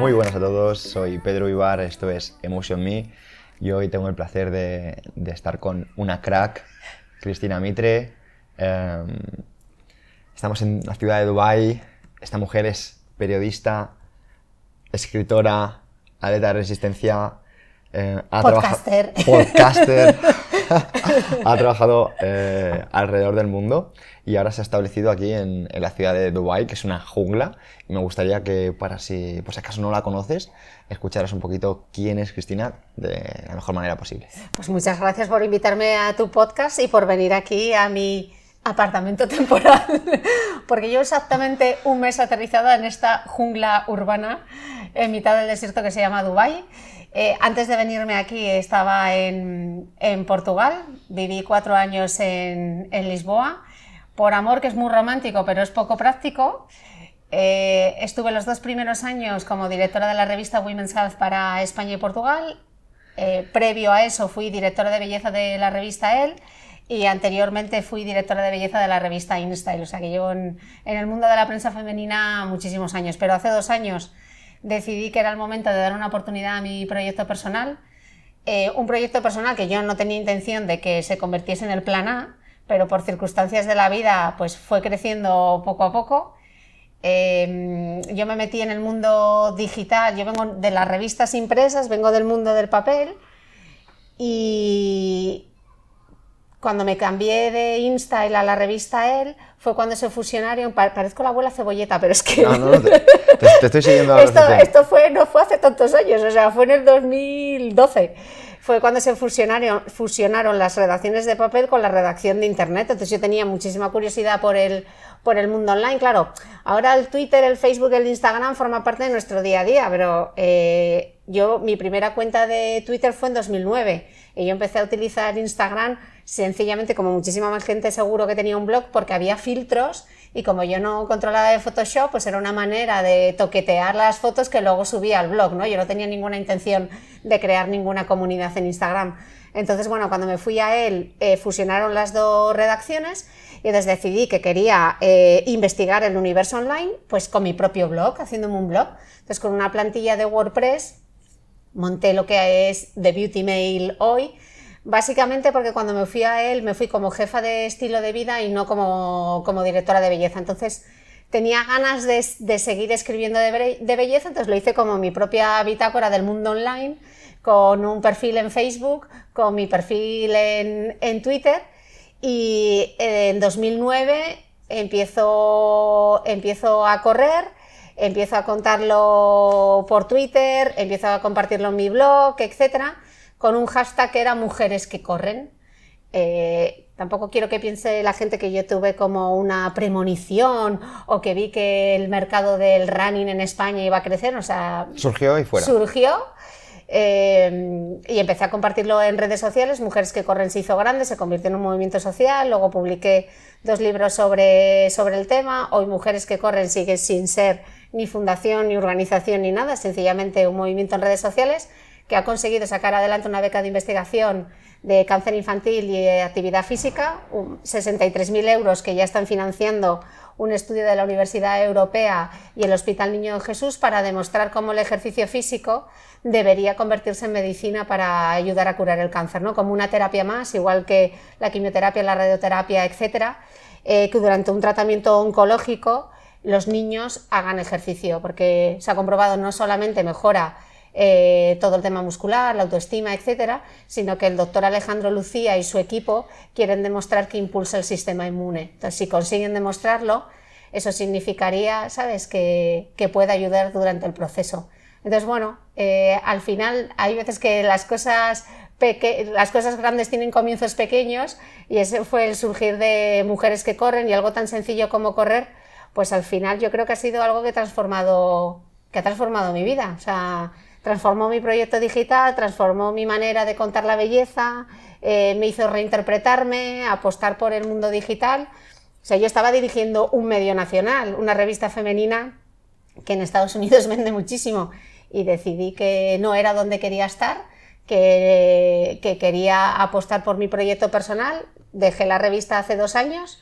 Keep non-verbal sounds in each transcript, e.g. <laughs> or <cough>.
Muy buenas a todos, soy Pedro Ibar, esto es Emotion Me y hoy tengo el placer de, estar con una crack, Cristina Mitre. Em, estamos en la ciudad de Dubai. esta mujer es periodista, escritora, atleta de resistencia, eh, podcaster. Podcaster. <laughs> <laughs> ha trabajado eh, alrededor del mundo y ahora se ha establecido aquí en, la ciudad de Dubái, que es una jungla. Y me gustaría que, para si por si acaso no la conoces, escucharas un poquito quién es Cristina de la mejor manera posible. Pues muchas gracias por invitarme a tu podcast y por venir aquí a mi apartamento <laughs> temporal, porque yo exactamente un mes aterrizada en esta jungla urbana en mitad del desierto que se llama Dubai. Eh, antes de venirme aquí estaba en, en Portugal, viví cuatro años en, Lisboa, por amor que es muy romántico pero es poco práctico. Eh, estuve los dos primeros años como directora de la revista Women's Health para España y Portugal. Eh, previo a eso fui directora de belleza de la revista Elle y anteriormente fui directora de belleza de la revista InStyle, o sea que llevo en, el mundo de la prensa femenina muchísimos años, pero hace dos años decidí que era el momento de dar una oportunidad a mi proyecto personal, eh, un proyecto personal que yo no tenía intención de que se convirtiese en el plan A, pero por circunstancias de la vida pues fue creciendo poco a poco. Em, yo me metí en el mundo digital, yo vengo de las revistas impresas, vengo del mundo del papel y, cuando me cambié de Insta a la revista él, fue cuando se fusionaron. Parezco la abuela cebolleta, pero es que. te, estoy siguiendo ahora. <laughs> Esto, esto fue, no fue hace tantos años, o sea, fue en el 2012. Fue cuando se fusionaron, fusionaron las redacciones de papel con la redacción de internet. Entonces yo tenía muchísima curiosidad por el, por el mundo online. Claro, ahora el Twitter, el Facebook, el Instagram forma parte de nuestro día a día, pero eh, yo, mi primera cuenta de Twitter fue en 2009 y yo empecé a utilizar Instagram sencillamente como muchísima más gente seguro que tenía un blog porque había filtros y como yo no controlaba de Photoshop, pues era una manera de toquetear las fotos que luego subía al blog, ¿no? Yo no tenía ninguna intención de crear ninguna comunidad en Instagram. Entonces, bueno, cuando me fui a él, eh, fusionaron las dos redacciones y entonces decidí que quería eh, investigar el universo online, pues con mi propio blog, haciéndome un blog. Entonces, con una plantilla de WordPress monté lo que es The Beauty Mail hoy, Básicamente porque cuando me fui a él me fui como jefa de estilo de vida y no como, directora de belleza. Entonces tenía ganas de, seguir escribiendo de, belleza, entonces lo hice como mi propia bitácora del mundo online, con un perfil en Facebook, con mi perfil en, Twitter. Y eh, en 2009 empiezo, empiezo a correr, empiezo a contarlo por Twitter, empiezo a compartirlo en mi blog, etc., con un hashtag que era mujeres que corren. Eh, tampoco quiero que piense la gente que yo tuve como una premonición o que vi que el mercado del running en España iba a crecer. O sea, surgió y fuera. Surgió. Eh, y empecé a compartirlo en redes sociales. Mujeres que corren se hizo grande, se convirtió en un movimiento social. Luego publiqué dos libros sobre, sobre el tema. Hoy Mujeres que corren sigue sin ser ni fundación, ni organización, ni nada, sencillamente un movimiento en redes sociales que ha conseguido sacar adelante una beca de investigación de cáncer infantil y actividad física, 63.000 euros que ya están financiando un estudio de la Universidad Europea y el Hospital Niño Jesús para demostrar cómo el ejercicio físico debería convertirse en medicina para ayudar a curar el cáncer, ¿no? como una terapia más, igual que la quimioterapia, la radioterapia, etcétera, eh, que durante un tratamiento oncológico los niños hagan ejercicio, porque se ha comprobado no solamente mejora eh, todo el tema muscular, la autoestima, etcétera, sino que el doctor Alejandro Lucía y su equipo quieren demostrar que impulsa el sistema inmune. Entonces, si consiguen demostrarlo, eso significaría, ¿sabes?, que, que puede ayudar durante el proceso. Entonces, bueno, eh, al final hay veces que las cosas, las cosas grandes tienen comienzos pequeños y ese fue el surgir de mujeres que corren y algo tan sencillo como correr, pues al final yo creo que ha sido algo que, transformado, que ha transformado mi vida. O sea, transformó mi proyecto digital, transformó mi manera de contar la belleza, eh, me hizo reinterpretarme, apostar por el mundo digital. O sea, yo estaba dirigiendo un medio nacional, una revista femenina que en Estados Unidos <laughs> vende muchísimo y decidí que no era donde quería estar, que, quería apostar por mi proyecto personal. Dejé la revista hace dos años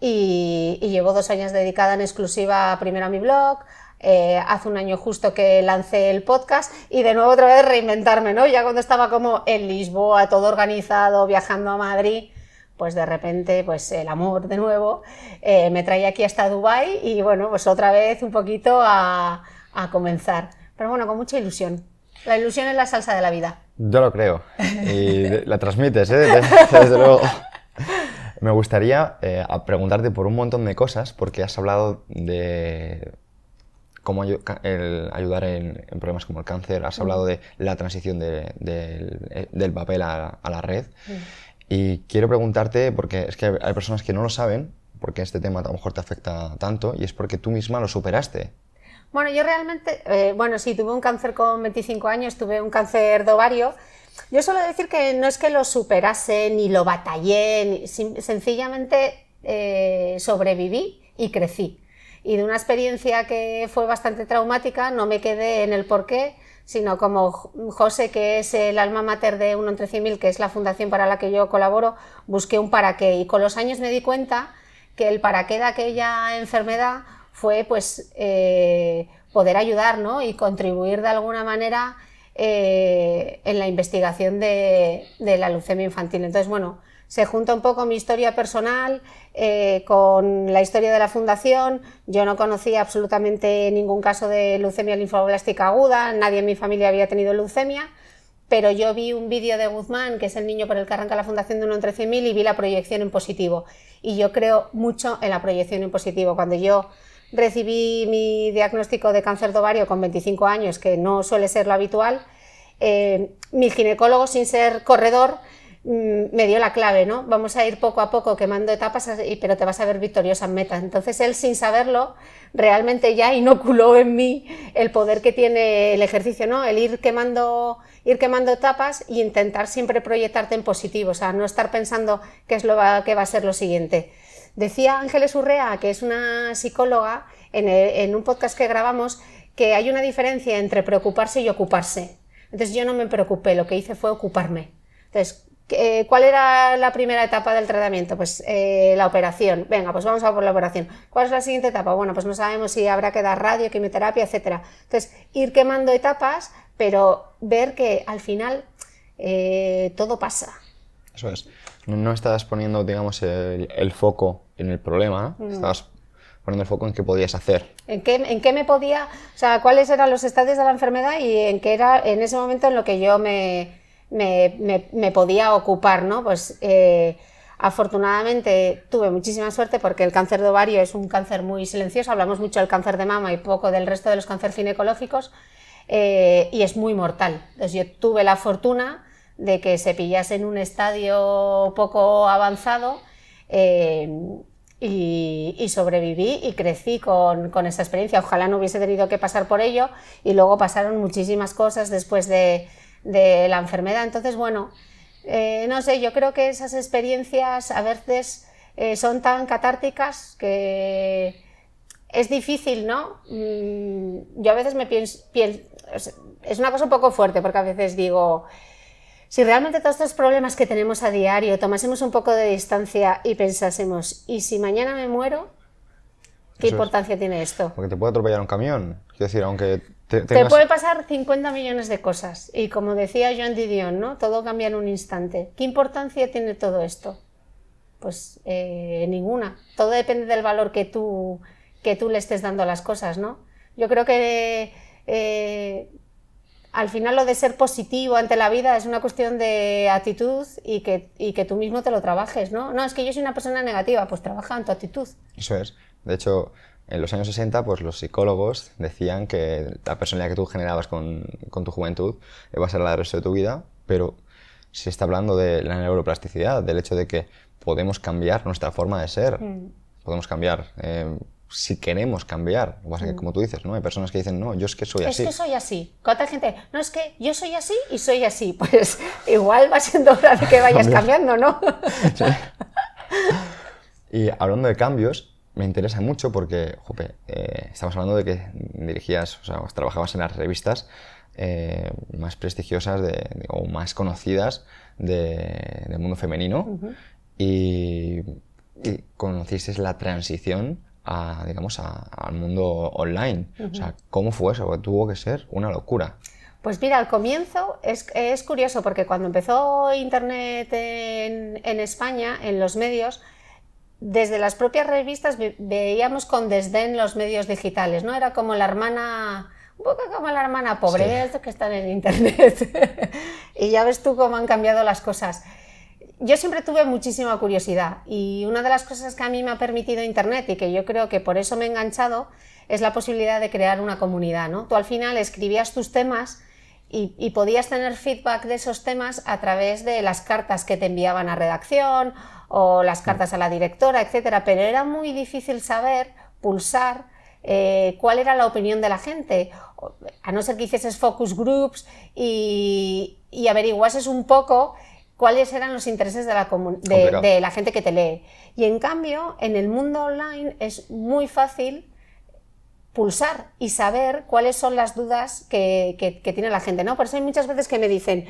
y, llevo dos años dedicada en exclusiva primero a mi blog, eh, hace un año justo que lancé el podcast y de nuevo otra vez reinventarme, ¿no? Ya cuando estaba como en Lisboa, todo organizado, viajando a Madrid, pues de repente, pues el amor de nuevo eh, me traía aquí hasta Dubai y bueno, pues otra vez un poquito a, comenzar. Pero bueno, con mucha ilusión. La ilusión es la salsa de la vida. Yo lo creo. Y <laughs> la transmites, ¿eh? Desde, luego. Me gustaría eh, preguntarte por un montón de cosas, porque has hablado de cómo ayudar en, problemas como el cáncer. Has mm. hablado de la transición eh, del papel a, la red. Y quiero preguntarte, porque es que hay personas que no lo saben, porque este tema a lo mejor te afecta tanto, y es porque tú misma lo superaste. Bueno, yo realmente, eh, bueno, sí, tuve un cáncer con 25 años, tuve un cáncer de ovario. Yo suelo decir que no es que lo superase ni lo batallé, sencillamente eh, sobreviví y crecí y de una experiencia que fue bastante traumática, no me quedé en el porqué, sino como José, que es el alma mater de Uno entre 100.000, que es la fundación para la que yo colaboro, busqué un para qué y con los años me di cuenta que el para qué de aquella enfermedad fue pues eh, poder ayudar y contribuir de alguna manera eh, en la investigación de, de la leucemia infantil. Entonces, bueno, se junta un poco mi historia personal eh, con la historia de la fundación. Yo no conocía absolutamente ningún caso de leucemia linfoblástica aguda, nadie en mi familia había tenido leucemia, pero yo vi un vídeo de Guzmán, que es el niño por el que arranca la fundación de 1 entre 100.000, y vi la proyección en positivo. Y yo creo mucho en la proyección en positivo. Cuando yo recibí mi diagnóstico de cáncer de ovario con 25 años, que no suele ser lo habitual, eh, mi ginecólogo, sin ser corredor, Mm, me dio la clave, ¿no? Vamos a ir poco a poco quemando etapas, pero te vas a ver victoriosa en metas. Entonces él, sin saberlo, realmente ya inoculó en mí el poder que tiene el ejercicio, ¿no? El ir quemando, ir quemando etapas e intentar siempre proyectarte en positivo, o sea, no estar pensando qué es lo que va a ser lo siguiente. Decía Ángeles Urrea, que es una psicóloga, en, en un podcast que grabamos, que hay una diferencia entre preocuparse y ocuparse. Entonces yo no me preocupé, lo que hice fue ocuparme. Entonces, eh, ¿Cuál era la primera etapa del tratamiento? Pues eh, la operación. Venga, pues vamos a por la operación. ¿Cuál es la siguiente etapa? Bueno, pues no sabemos si habrá que dar radio, quimioterapia, etc. Entonces, ir quemando etapas, pero ver que al final eh, todo pasa. Eso es. No estabas poniendo, digamos, el, foco en el problema, ¿no? Mm. poniendo el foco en qué podías hacer. ¿En qué, en qué me podía, o sea, cuáles eran los estadios de la enfermedad y en qué era en ese momento en lo que yo me, me, podía ocupar, ¿no? Pues eh, afortunadamente tuve muchísima suerte porque el cáncer de ovario es un cáncer muy silencioso, hablamos mucho del cáncer de mama y poco del resto de los cánceres ginecológicos, eh, y es muy mortal. yo tuve la fortuna de que se pillase en un estadio poco avanzado eh, y, sobreviví y crecí con, con, esa experiencia. Ojalá no hubiese tenido que pasar por ello y luego pasaron muchísimas cosas después de, de la enfermedad. Entonces, bueno, eh, no sé, yo creo que esas experiencias a veces eh, son tan catárticas que es difícil, ¿no? Mm, yo a veces me pienso, es una cosa un poco fuerte porque a veces digo, si realmente todos estos problemas que tenemos a diario tomásemos un poco de distancia y pensásemos, ¿y si mañana me muero? ¿Qué importancia tiene esto? Porque te puede atropellar un camión. Quiero decir, aunque te, puede pasar 50 millones de cosas. Y como decía John Didion, ¿no? Todo cambia en un instante. ¿Qué importancia tiene todo esto? Pues eh, ninguna. Todo depende del valor que tú, que tú le estés dando a las cosas, ¿no? Yo creo que eh, al final lo de ser positivo ante la vida es una cuestión de actitud y que, y que tú mismo te lo trabajes, ¿no? No, es que yo soy una persona negativa, pues trabaja en tu actitud. Eso es. De hecho, en los años 60, pues los psicólogos decían que la personalidad que tú generabas con, con tu juventud va a ser la del resto de tu vida, pero se está hablando de la neuroplasticidad, del hecho de que podemos cambiar nuestra forma de ser, mm. podemos cambiar. Eh, si queremos cambiar, mm. como tú dices, ¿no? Hay personas que dicen, no, yo es que soy así. Es que soy así. Cuánta gente, no, es que yo soy así y soy así. <laughs> Pues igual va siendo hora de que vayas cambiando, ¿no? <laughs> Y hablando de cambios, me interesa mucho porque, eh, estamos hablando de que dirigías, o sea, trabajabas en las revistas eh, más prestigiosas o más conocidas del mundo femenino y, y conocisteis la transición a, digamos, al mundo online. O sea, ¿cómo fue eso? Tuvo que ser una locura. Pues mira, al comienzo es, curioso porque cuando empezó Internet en España, en los medios, desde las propias revistas veíamos con desdén los medios digitales, ¿no? Era como la hermana, como la hermana pobre, que están en internet. <laughs> y ya ves tú cómo han cambiado las cosas. Yo siempre tuve muchísima curiosidad y una de las cosas que a mí me ha permitido internet y que yo creo que por eso me he enganchado es la posibilidad de crear una comunidad, ¿no? Tú al final escribías tus temas y, y podías tener feedback de esos temas a través de las cartas que te enviaban a redacción o las cartas a la directora, etcétera, pero era muy difícil saber, pulsar eh, cuál era la opinión de la gente, a no ser que hicieses focus groups y, averiguases un poco cuáles eran los intereses de la, la gente que te lee. Y en cambio, en el mundo online es muy fácil pulsar y saber cuáles son las dudas que, tiene la gente, ¿no? Por eso hay muchas veces que me dicen,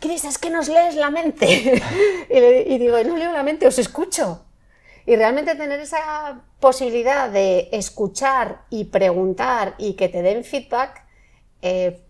Cris, es que nos lees la mente. <laughs> y, digo, no leo la mente, os escucho. Y realmente tener esa posibilidad de escuchar y preguntar y que te den feedback, eh,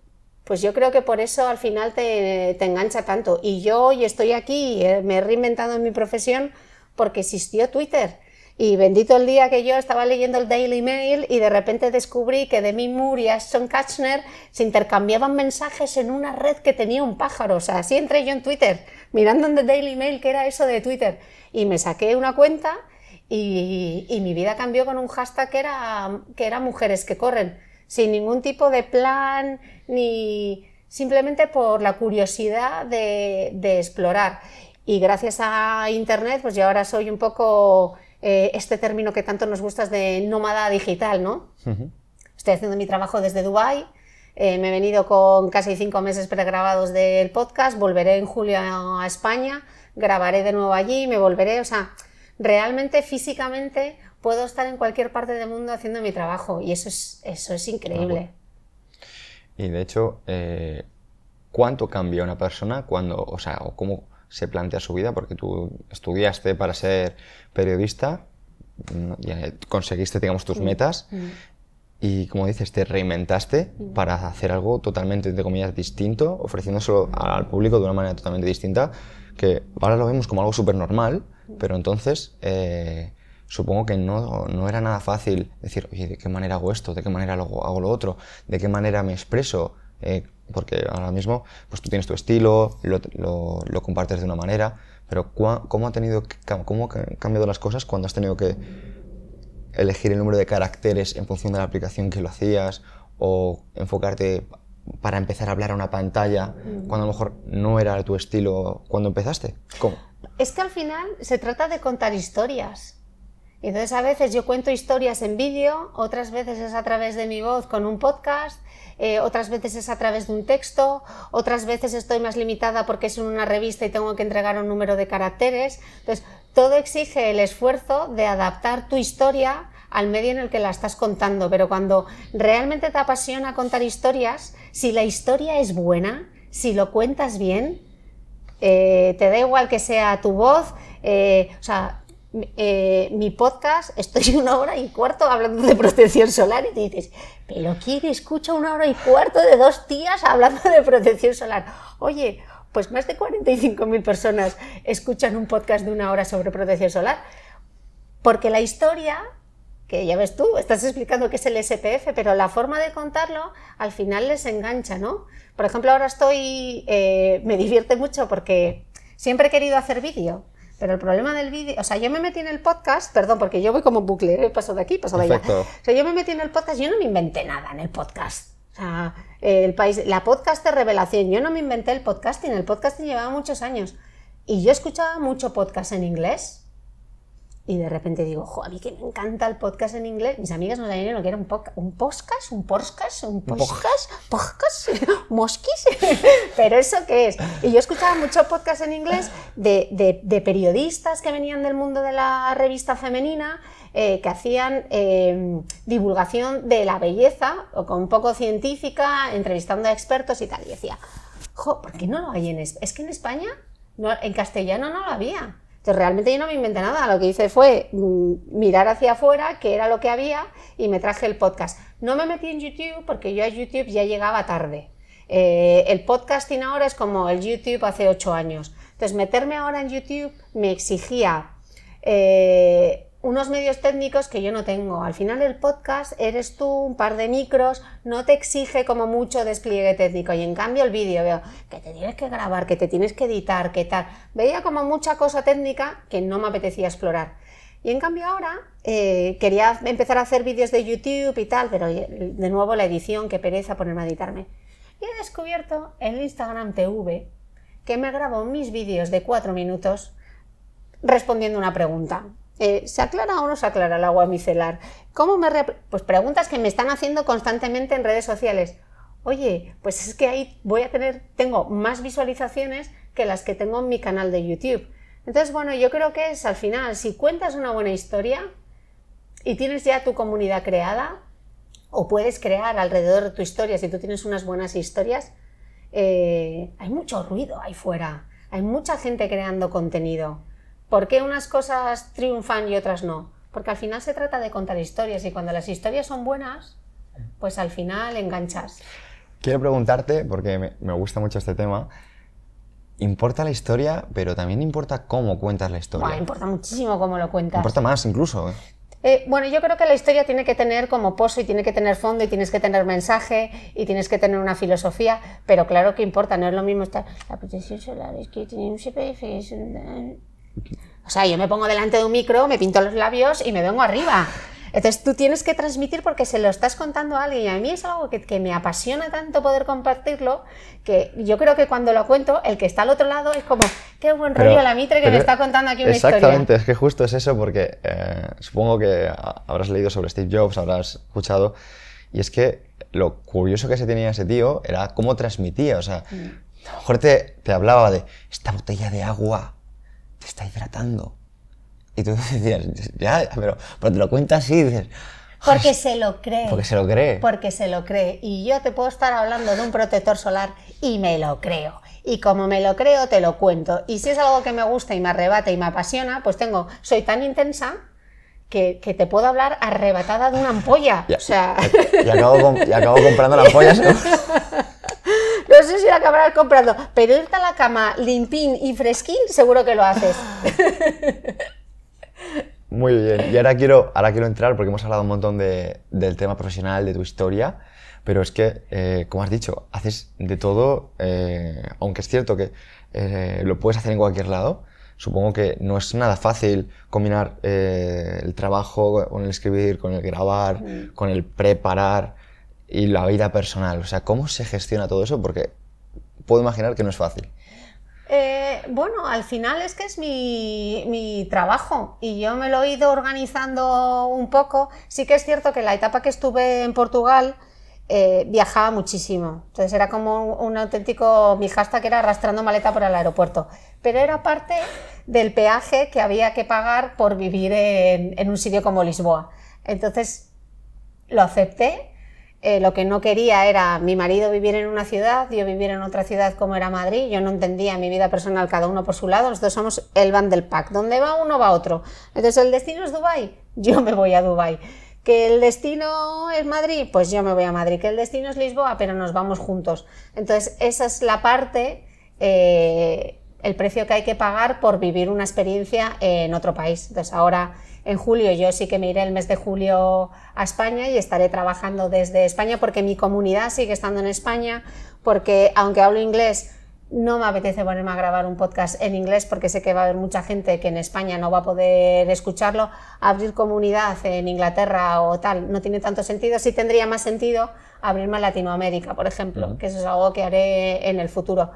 pues yo creo que por eso al final te, engancha tanto. Y yo hoy estoy aquí, eh, me he reinventado en mi profesión porque existió Twitter y bendito el día que yo estaba leyendo el Daily Mail y de repente descubrí que Demi Moore y Ashton Kachner se intercambiaban mensajes en una red que tenía un pájaro. O sea, así entré yo en Twitter, mirando en The Daily Mail que era eso de Twitter. Y me saqué una cuenta y, mi vida cambió con un hashtag que era, que era mujeres que corren. Sin ningún tipo de plan ni simplemente por la curiosidad de, de explorar. Y gracias a Internet, pues yo ahora soy un poco eh, este término que tanto nos gusta es de nómada digital, ¿no? Estoy haciendo mi trabajo desde Dubái, eh, me he venido con casi cinco meses pregrabados del podcast, volveré en julio a España, grabaré de nuevo allí, me volveré, o sea, realmente físicamente puedo estar en cualquier parte del mundo haciendo mi trabajo y eso es, eso es increíble. Ah, y de hecho, eh, ¿cuánto cambia una persona cuando, o sea, o cómo, se plantea su vida, porque tú estudiaste para ser periodista, y conseguiste, digamos, tus metas, y como dices, te reinventaste para hacer algo totalmente, entre comillas, distinto, ofreciéndoselo al público de una manera totalmente distinta, que ahora lo vemos como algo súper normal, pero entonces... Eh, supongo que no, no, era nada fácil decir, oye, ¿de qué manera hago esto? ¿De qué manera hago, lo otro? ¿De qué manera me expreso? Eh, porque ahora mismo pues tú tienes tu estilo, lo, compartes de una manera, pero ¿cómo, ha tenido ¿cómo han cambiado las cosas cuando has tenido que elegir el número de caracteres en función de la aplicación que lo hacías o enfocarte para empezar a hablar a una pantalla mm. cuando a lo mejor no era tu estilo cuando empezaste? ¿Cómo? Es que al final se trata de contar historias. Entonces a veces yo cuento historias en vídeo, otras veces es a través de mi voz con un podcast, eh, otras veces es a través de un texto, otras veces estoy más limitada porque es en una revista y tengo que entregar un número de caracteres. Entonces todo exige el esfuerzo de adaptar tu historia al medio en el que la estás contando, pero cuando realmente te apasiona contar historias, si la historia es buena, si lo cuentas bien, eh, te da igual que sea tu voz, eh, o sea, eh, mi podcast, estoy <laughs> una hora y cuarto hablando de protección solar y te dices, pero ¿quién escucha una hora y cuarto de dos días hablando de protección solar? Oye, pues más de 45.000 personas escuchan un podcast de una hora sobre protección solar, porque la historia, que ya ves tú, estás explicando que es el SPF, pero la forma de contarlo al final les engancha, ¿no? Por ejemplo, ahora estoy, eh, me divierte mucho porque siempre he querido hacer vídeo pero el problema del vídeo, o sea, yo me metí en el podcast, perdón, porque yo voy como bucle, he ¿eh? paso de aquí, paso de allá. O sea, yo me metí en el podcast, yo no me inventé nada en el podcast. O sea, el país, la podcast de revelación, yo no me inventé el podcasting, el podcasting llevaba muchos años. Y yo escuchaba mucho podcast en inglés. Y de repente digo, jo, a mí que me encanta el podcast en inglés. Mis amigas nos sabían lo que era un, podcast, un podcast, un podcast, un podcast, <laughs> ¿Mosquís? <laughs> ¿Pero eso qué es? Y yo escuchaba mucho podcast en inglés de, periodistas que venían del mundo de la revista femenina eh, que hacían em, divulgación de la belleza, o con un poco científica, entrevistando a expertos y tal. Y decía, ¿por qué no lo hay en España? Es que en España, en castellano no lo había. Entonces realmente yo no me inventé nada, lo que hice fue mm, mirar hacia afuera, qué era lo que había, y me traje el podcast. No me metí en YouTube porque yo a YouTube ya llegaba tarde. Eh, el podcasting ahora es como el YouTube hace ocho años. Entonces meterme ahora en YouTube me exigía... Eh, unos medios técnicos que yo no tengo. Al final el podcast eres tú, un par de micros, no te exige como mucho despliegue técnico. Y en cambio el vídeo veo que te tienes que grabar, que te tienes que editar, que tal. Veía como mucha cosa técnica que no me apetecía explorar. Y en cambio ahora eh, quería empezar a hacer vídeos de YouTube y tal, pero de nuevo la edición, que pereza ponerme a editarme. Y he descubierto el Instagram TV que me grabo mis vídeos de cuatro minutos respondiendo una pregunta. Eh, ¿Se aclara o no se aclara el agua micelar? ¿Cómo me pues preguntas que me están haciendo constantemente en redes sociales. Oye, pues es que ahí voy a tener, tengo más visualizaciones que las que tengo en mi canal de YouTube. Entonces, bueno, yo creo que es al final, si cuentas una buena historia y tienes ya tu comunidad creada, o puedes crear alrededor de tu historia, si tú tienes unas buenas historias, eh, hay mucho ruido ahí fuera, hay mucha gente creando contenido. ¿Por qué unas cosas triunfan y otras no? Porque al final se trata de contar historias y cuando las historias son buenas, pues al final enganchas. Quiero preguntarte, porque me, gusta mucho este tema, importa la historia, pero también importa cómo cuentas la historia. Bueno, importa muchísimo cómo lo cuentas. Importa más incluso. ¿eh? Eh, bueno, yo creo que la historia tiene que tener como pozo y tiene que tener fondo y tienes que tener mensaje y tienes que tener una filosofía, pero claro que importa, no es lo mismo estar... La que un o sea, yo me pongo delante de un micro, me pinto los labios y me vengo arriba. Entonces tú tienes que transmitir porque se lo estás contando a alguien y a mí es algo que, me apasiona tanto poder compartirlo que yo creo que cuando lo cuento, el que está al otro lado es como, qué buen rollo la Mitre que me está contando aquí una historia. Exactamente, es que justo es eso porque eh, supongo que habrás leído sobre Steve Jobs, habrás escuchado y es que lo curioso que se tenía ese tío era cómo transmitía, o sea, mm. a lo mejor te hablaba de esta botella de agua te está hidratando. Y tú <laughs> decías, ya, pero, pero te lo cuentas así y dices... Porque se lo cree. Porque se lo cree. Porque se lo cree. Y yo te puedo estar hablando de un protector solar y me lo creo. Y como me lo creo, te lo cuento. Y si es algo que me gusta y me arrebata y me apasiona, pues tengo, soy tan intensa que, que, te puedo hablar arrebatada de una ampolla. o sea... y, acabo, comprando la ampolla. <laughs> No sé si la acabarás comprando, pero irte a la cama limpín y fresquín, seguro que lo haces. Muy bien, y ahora quiero, ahora quiero entrar porque hemos hablado un montón del tema profesional, de tu historia, pero es que, eh, como has dicho, haces de todo, eh, aunque es cierto que eh, lo puedes hacer en cualquier lado, supongo que no es nada fácil combinar el trabajo con el escribir, con el grabar, mm. con el preparar y la vida personal. O sea, ¿cómo se gestiona todo eso? Porque puedo imaginar que no es fácil. Eh, bueno, al final es que es mi, trabajo y yo me lo he ido organizando un poco. Sí que es cierto que la etapa que estuve en Portugal eh, viajaba muchísimo. Entonces era como un, auténtico, mi que era arrastrando maleta por el aeropuerto. Pero era parte del peaje que había que pagar por vivir en un sitio como Lisboa. Entonces lo acepté eh, lo que no quería era mi marido vivir en una ciudad, yo vivir en otra ciudad como era Madrid, yo no entendía mi vida personal cada uno por su lado, nosotros somos el van del pack, donde va uno va otro. Entonces, ¿el destino es Dubai? <laughs> Yo me voy a Dubai. ¿Que el destino es Madrid? Pues yo me voy a Madrid. ¿Que el destino es Lisboa? Pero nos vamos juntos. Entonces, esa es la parte, eh, el precio que hay que pagar por vivir una experiencia en otro país. Entonces, ahora en julio. Yo sí que me iré el mes de julio a España y estaré trabajando desde España porque mi comunidad sigue estando en España, porque aunque hablo inglés, no me apetece ponerme a grabar un podcast en inglés porque sé que va a haber mucha gente que en España no va a poder escucharlo. Abrir comunidad en Inglaterra o tal no tiene tanto sentido. Sí tendría más sentido abrirme a Latinoamérica, por ejemplo, que eso es algo que haré en el futuro.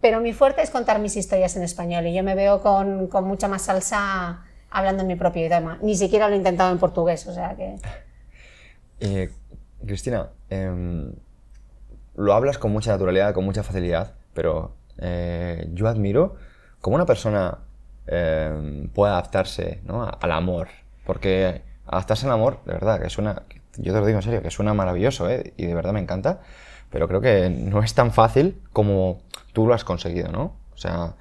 Pero mi fuerte es contar mis historias en español y yo me veo con, con mucha más salsa hablando en mi propio idioma. Ni siquiera lo he intentado en portugués, o sea que... Eh, Cristina, em, lo hablas con mucha naturalidad, con mucha facilidad, pero eh, yo admiro cómo una persona em, puede adaptarse ¿no? al amor, porque adaptarse al amor, de verdad, que suena, yo te lo digo en serio, que suena maravilloso ¿eh? y de verdad me encanta, pero creo que no es tan fácil como tú lo has conseguido, ¿no? O sea,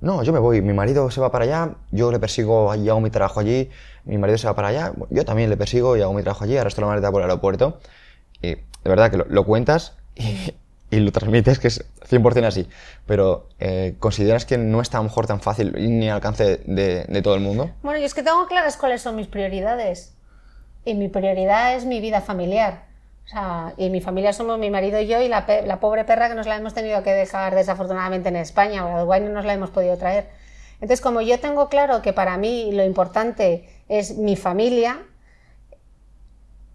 no, yo me voy, mi marido se va para allá, yo le persigo y hago mi trabajo allí, mi marido se va para allá, yo también le persigo y hago mi trabajo allí, arrastro la maleta por el aeropuerto. Y de verdad que lo, cuentas <laughs> y, lo transmites, que es 100% así. Pero eh, consideras que no es lo mejor tan fácil ni al alcance de, de todo el mundo. Bueno, yo es que tengo claras cuáles son mis prioridades. Y mi prioridad es mi vida familiar y mi familia somos mi marido y yo y la, pobre perra que nos la hemos tenido que dejar desafortunadamente en España, o la Uruguay no nos la hemos podido traer. Entonces, como yo tengo claro que para mí lo importante es mi familia,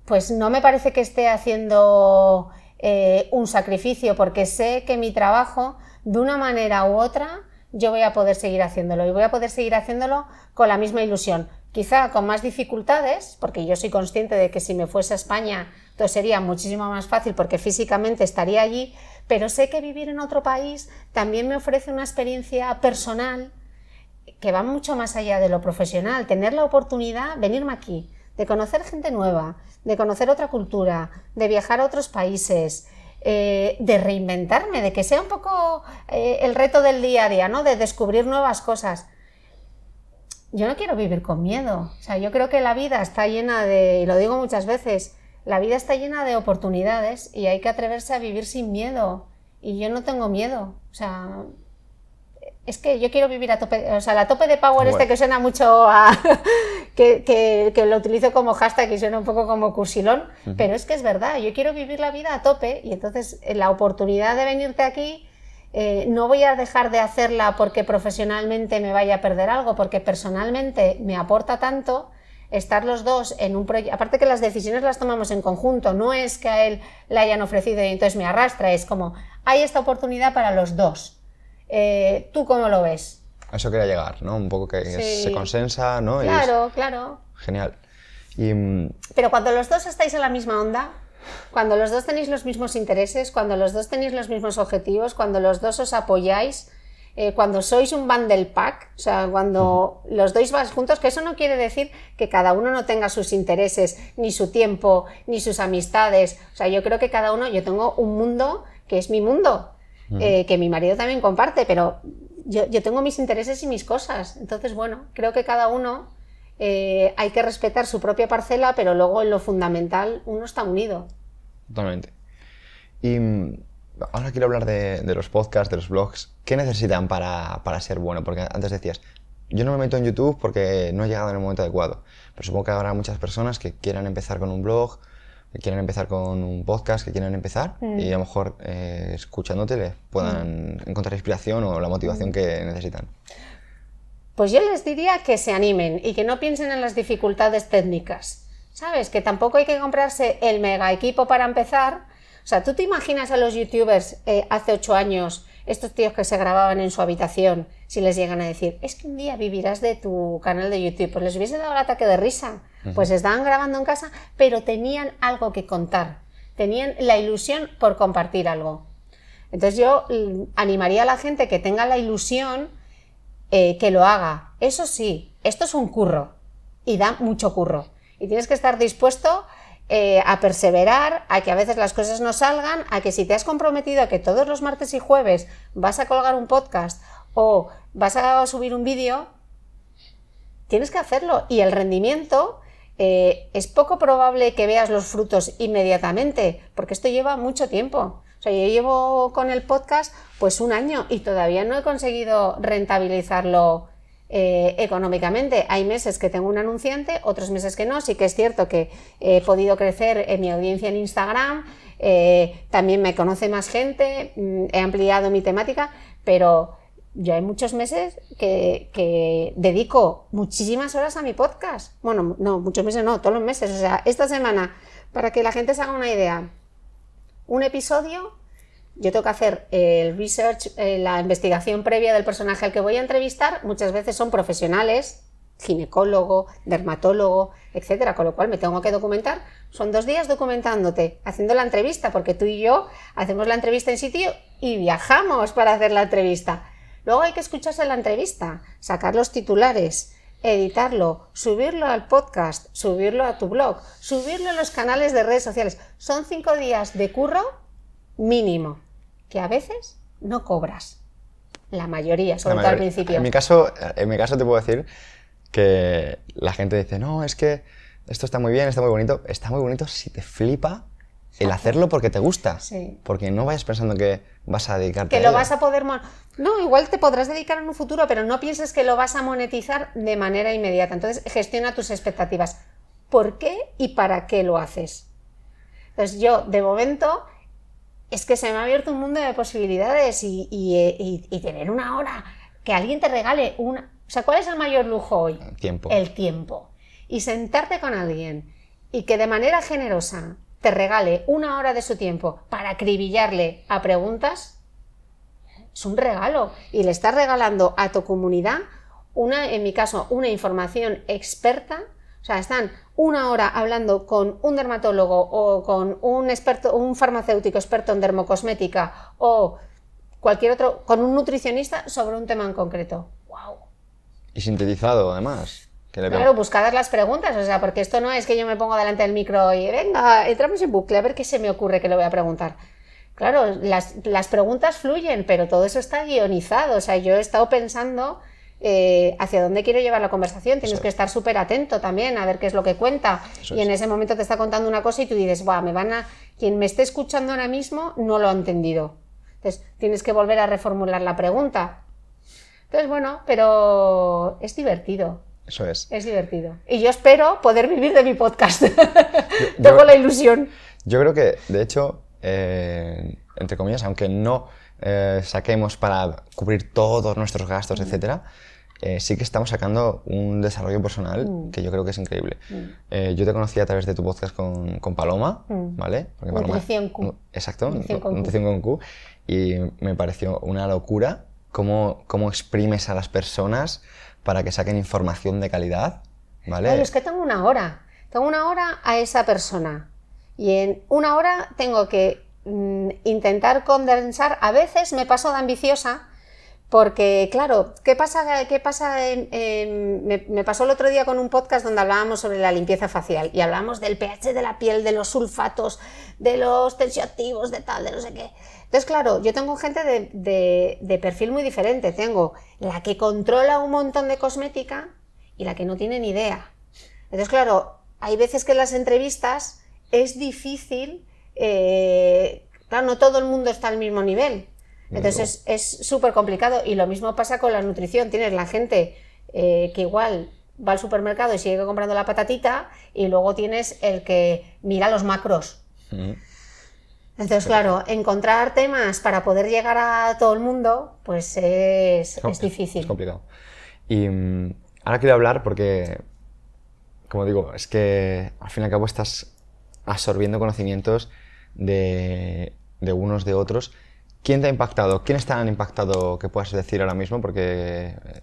pues no me parece que esté haciendo eh, un sacrificio, porque sé que mi trabajo, de una manera u otra, yo voy a poder seguir haciéndolo y voy a poder seguir haciéndolo con la misma ilusión. Quizá con más dificultades, porque yo soy consciente de que si me fuese a España sería muchísimo más fácil porque físicamente estaría allí, pero sé que vivir en otro país también me ofrece una experiencia personal que va mucho más allá de lo profesional. Tener la oportunidad, venirme aquí, de conocer gente nueva, de conocer otra cultura, de viajar a otros países, eh, de reinventarme, de que sea un poco eh, el reto del día a día, ¿no? De descubrir nuevas cosas. Yo no quiero vivir con miedo. O sea, yo creo que la vida está llena de, y lo digo muchas veces, la vida está llena de oportunidades y hay que atreverse a vivir sin miedo. Y yo no tengo miedo. O sea, es que yo quiero vivir a tope, o sea, la tope de power este que suena mucho a... <laughs> que, que, lo utilizo como hashtag y suena un poco como cursilón, pero es que es verdad, yo quiero vivir la vida a tope y entonces eh, la oportunidad de venirte aquí... Eh, no voy a dejar de hacerla porque profesionalmente me vaya a perder algo, porque personalmente me aporta tanto estar los dos en un proyecto, aparte que las decisiones las tomamos en conjunto, no es que a él la hayan ofrecido y entonces me arrastra, es como, hay esta oportunidad para los dos. Eh, ¿Tú cómo lo ves? eso quería llegar, ¿no? Un poco que se consensa, ¿no? Claro, claro. Genial. Mm, Pero cuando los dos estáis en la misma onda, cuando los dos tenéis los mismos intereses, cuando los dos tenéis los mismos objetivos, cuando los dos os apoyáis, eh, cuando sois un bundle pack, o sea, cuando los dos vas juntos, que eso no quiere decir que cada uno no tenga sus intereses, ni su tiempo, ni sus amistades. O sea, yo creo que cada uno, yo tengo un mundo que es mi mundo, eh, que mi marido también comparte, pero yo, tengo mis intereses y mis cosas. Entonces, bueno, creo que cada uno eh, hay que respetar su propia parcela, pero luego en lo fundamental uno está unido. Totalmente. Y mm, ahora quiero hablar de, los podcasts, de los blogs. ¿Qué necesitan para, ser bueno? Porque antes decías, yo no me meto en YouTube porque no he llegado en el momento adecuado. Pero supongo que habrá muchas personas que quieran empezar con un blog, que quieran empezar con un podcast, que quieran empezar mm. y a lo mejor eh, escuchándote puedan mm. encontrar inspiración o la motivación mm. que necesitan. Pues yo les diría que se animen y que no piensen en las dificultades técnicas. ¿Sabes? Que tampoco hay que comprarse el mega equipo para empezar, o sea, ¿tú te imaginas a los youtubers eh, hace ocho años, estos tíos que se grababan en su habitación, si les llegan a decir, es que un día vivirás de tu canal de YouTube? Pues les hubiese dado el ataque de risa. Pues estaban grabando en casa, pero tenían algo que contar. Tenían la ilusión por compartir algo. Entonces yo mm, animaría a la gente que tenga la ilusión eh, que lo haga. Eso sí, esto es un curro y da mucho curro. Y tienes que estar dispuesto eh, a perseverar, a que a veces las cosas no salgan, a que si te has comprometido a que todos los martes y jueves vas a colgar un podcast o vas a subir un vídeo, tienes que hacerlo. Y el rendimiento eh, es poco probable que veas los frutos inmediatamente, porque esto lleva mucho tiempo. O sea, yo llevo con el podcast pues un año y todavía no he conseguido rentabilizarlo eh, económicamente. Hay meses que tengo un anunciante, otros meses que no. Sí que es cierto que eh, he podido crecer en eh, mi audiencia en Instagram, también me conoce más gente, mm, he ampliado mi temática, pero ya hay muchos meses que, que, dedico muchísimas horas a mi podcast. Bueno, no, muchos meses no, todos los meses. O sea, esta semana, para que la gente se haga una idea, un episodio yo tengo que hacer el research, eh, la investigación previa del personaje al que voy a entrevistar, muchas veces son profesionales, ginecólogo, dermatólogo, etcétera, con lo cual me tengo que documentar. Son dos días documentándote, haciendo la entrevista, porque tú y yo hacemos la entrevista en sitio y viajamos para hacer la entrevista. Luego hay que escucharse la entrevista, sacar los titulares, editarlo, subirlo al podcast, subirlo a tu blog, subirlo a los canales de redes sociales. Son cinco días de curro mínimo que a veces no cobras. La mayoría, sobre todo al principio. En mi, caso, en mi caso te puedo decir que la gente dice, no, es que esto está muy bien, está muy bonito. Está muy bonito si te flipa el hacerlo porque te gusta. Porque no vayas pensando que vas a dedicarte. Que lo vas a poder. No, igual te podrás dedicar en un futuro, pero no pienses que lo vas a monetizar de manera inmediata. Entonces, gestiona tus expectativas. ¿Por qué y para qué lo haces? Entonces, yo, de momento, es que se me ha abierto un mundo de posibilidades eh, y, tener una hora, que alguien te regale una... O sea, ¿cuál es el mayor lujo hoy? El tiempo. El tiempo. Y sentarte con alguien y que de manera generosa te regale una hora de su tiempo para acribillarle a preguntas, es un regalo. Y le estás regalando a tu comunidad una, en mi caso, una información experta o sea, están una hora hablando con un dermatólogo o con un experto, un farmacéutico experto en dermocosmética o cualquier otro, con un nutricionista sobre un tema en concreto. ¡Wow! Y sintetizado, además. claro, buscadas las preguntas, o sea, porque esto no es que yo me ponga delante del micro y venga, entramos en bucle a ver qué se me ocurre que lo voy a preguntar. Claro, las, las preguntas fluyen, pero todo eso está guionizado. O sea, yo he estado pensando eh, hacia dónde quiero llevar la conversación. Tienes que estar súper atento también a ver qué es lo que cuenta. y en ese momento te está contando una cosa y tú dices, Buah, me van a... Quien me esté escuchando ahora mismo no lo ha entendido. Entonces, tienes que volver a reformular la pregunta. Entonces, bueno, pero es divertido. Eso es. Es divertido. Y yo espero poder vivir de mi podcast. <laughs> Tengo la ilusión. Yo creo que, de hecho, eh, entre comillas, aunque no eh, saquemos para cubrir todos nuestros gastos, etcétera, eh, sí que estamos sacando un desarrollo personal mm. que yo creo que es increíble. Mm. Eh, yo te conocí a través de tu podcast con, con Paloma, mm. ¿vale? Porque Paloma, Q. Exacto, con, Q. Y me pareció una locura cómo, cómo exprimes a las personas para que saquen información de calidad, ¿vale? Pero es que tengo una hora. Tengo una hora a esa persona. Y en una hora tengo que intentar condensar. A veces me paso de ambiciosa porque, claro, ¿qué pasa? Qué pasa me, pasó el otro día con un podcast donde hablábamos sobre la limpieza facial y hablábamos del pH de la piel, de los sulfatos, de los tensioactivos, de tal, de no sé qué. Entonces, claro, yo tengo gente de, perfil muy diferente. Tengo la que controla un montón de cosmética y la que no tiene ni idea. Entonces, claro, hay veces que en las entrevistas es difícil, eh, claro, no todo el mundo está al mismo nivel. Entonces es súper complicado y lo mismo pasa con la nutrición. Tienes la gente eh, que igual va al supermercado y sigue comprando la patatita y luego tienes el que mira los macros. Mm. Entonces, claro, encontrar temas para poder llegar a todo el mundo, pues es, difícil. Es complicado. Y mm, ahora quiero hablar porque, como digo, es que al fin y al cabo estás absorbiendo conocimientos de unos, de otros, ¿Quién te ha impactado? ¿Quiénes te tan impactado que puedas decir ahora mismo? Porque eh,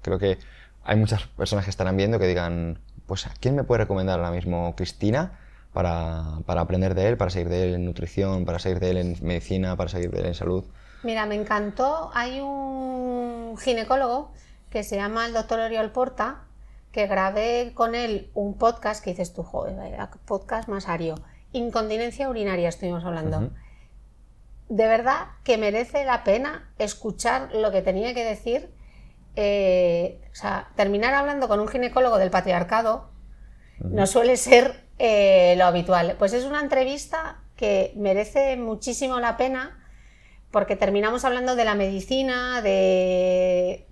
creo que hay muchas personas que estarán viendo que digan, pues quién me puede recomendar ahora mismo Cristina para, para aprender de él, para seguir de él en nutrición, para seguir de él en medicina, para seguir de él en salud? Mira, me encantó. Hay un ginecólogo que se llama el doctor Oriol Porta, que grabé con él un podcast que dices tú, podcast masario. ario. Incontinencia urinaria estuvimos hablando de verdad que merece la pena escuchar lo que tenía que decir. Eh, o sea, terminar hablando con un ginecólogo del patriarcado no suele ser eh, lo habitual. Pues es una entrevista que merece muchísimo la pena porque terminamos hablando de la medicina, de,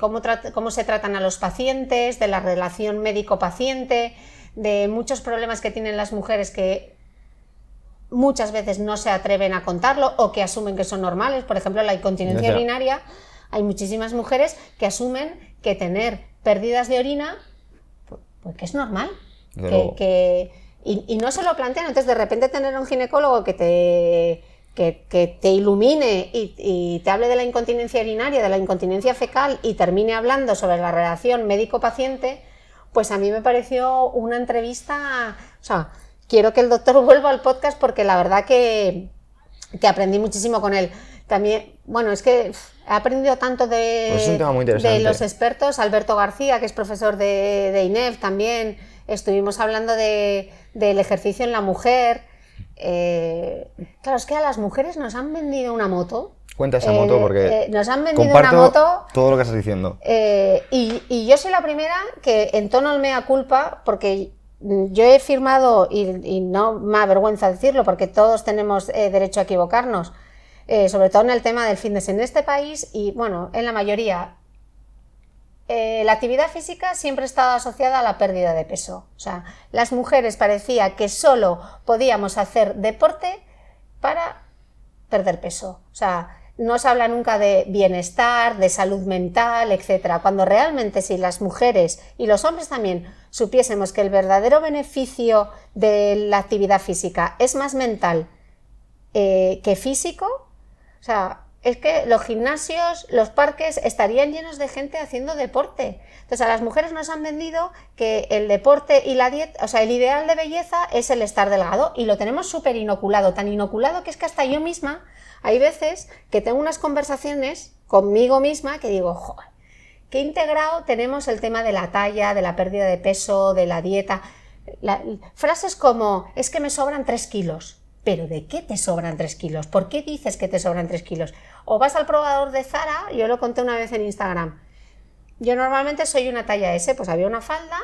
cómo, cómo, se tratan a los pacientes, de la relación médico-paciente, de muchos problemas que tienen las mujeres que muchas veces no se atreven a contarlo o que asumen que son normales. Por ejemplo, la incontinencia urinaria. Hay muchísimas mujeres que asumen que tener pérdidas de orina, pues, pues que es normal. Que, y, no se lo plantean. Entonces, de repente tener un ginecólogo que te, que, te ilumine y, te hable de la incontinencia urinaria, de la incontinencia fecal y termine hablando sobre la relación médico-paciente, pues a mí me pareció una entrevista, quiero que el doctor <laughs> vuelva al podcast porque la verdad que, aprendí muchísimo con él. También, bueno, es que he aprendido tanto de, pues los expertos. Alberto García, que es profesor de, de INEF, también estuvimos hablando del ejercicio en la mujer. Eh, claro, es que a las mujeres nos han vendido una moto. Cuenta esa moto eh, porque eh, nos han vendido una moto, todo lo que estás diciendo. Y, yo soy la primera que tono el mea culpa porque yo he firmado, y, no me avergüenza decirlo, porque todos tenemos eh, derecho a equivocarnos, eh, sobre todo en el tema del fitness en este país y, bueno, en la mayoría. Eh, la actividad física siempre ha estado asociada a la pérdida de peso. O sea, las mujeres parecía que solo podíamos hacer deporte para perder peso. O sea, no se habla nunca de bienestar, de salud mental, etcétera, cuando realmente si las mujeres y los hombres también supiésemos que el verdadero beneficio de la actividad física es más mental eh, que físico, o sea, es que los gimnasios, los parques estarían llenos de gente haciendo deporte. Entonces a las mujeres nos han vendido que el deporte y la dieta, o sea, el ideal de belleza es el estar delgado y lo tenemos súper inoculado, tan inoculado que es que hasta yo misma hay veces que tengo unas conversaciones conmigo misma que digo, joder, qué integrado tenemos el tema de la talla, de la pérdida de peso, de la dieta. frases como, es que me sobran 3 kilos. ¿Pero de qué te sobran tres kilos? ¿Por qué dices que te sobran 3 kilos? O vas al probador de Zara, yo lo conté una vez en Instagram. Yo normalmente soy una talla S, pues había una falda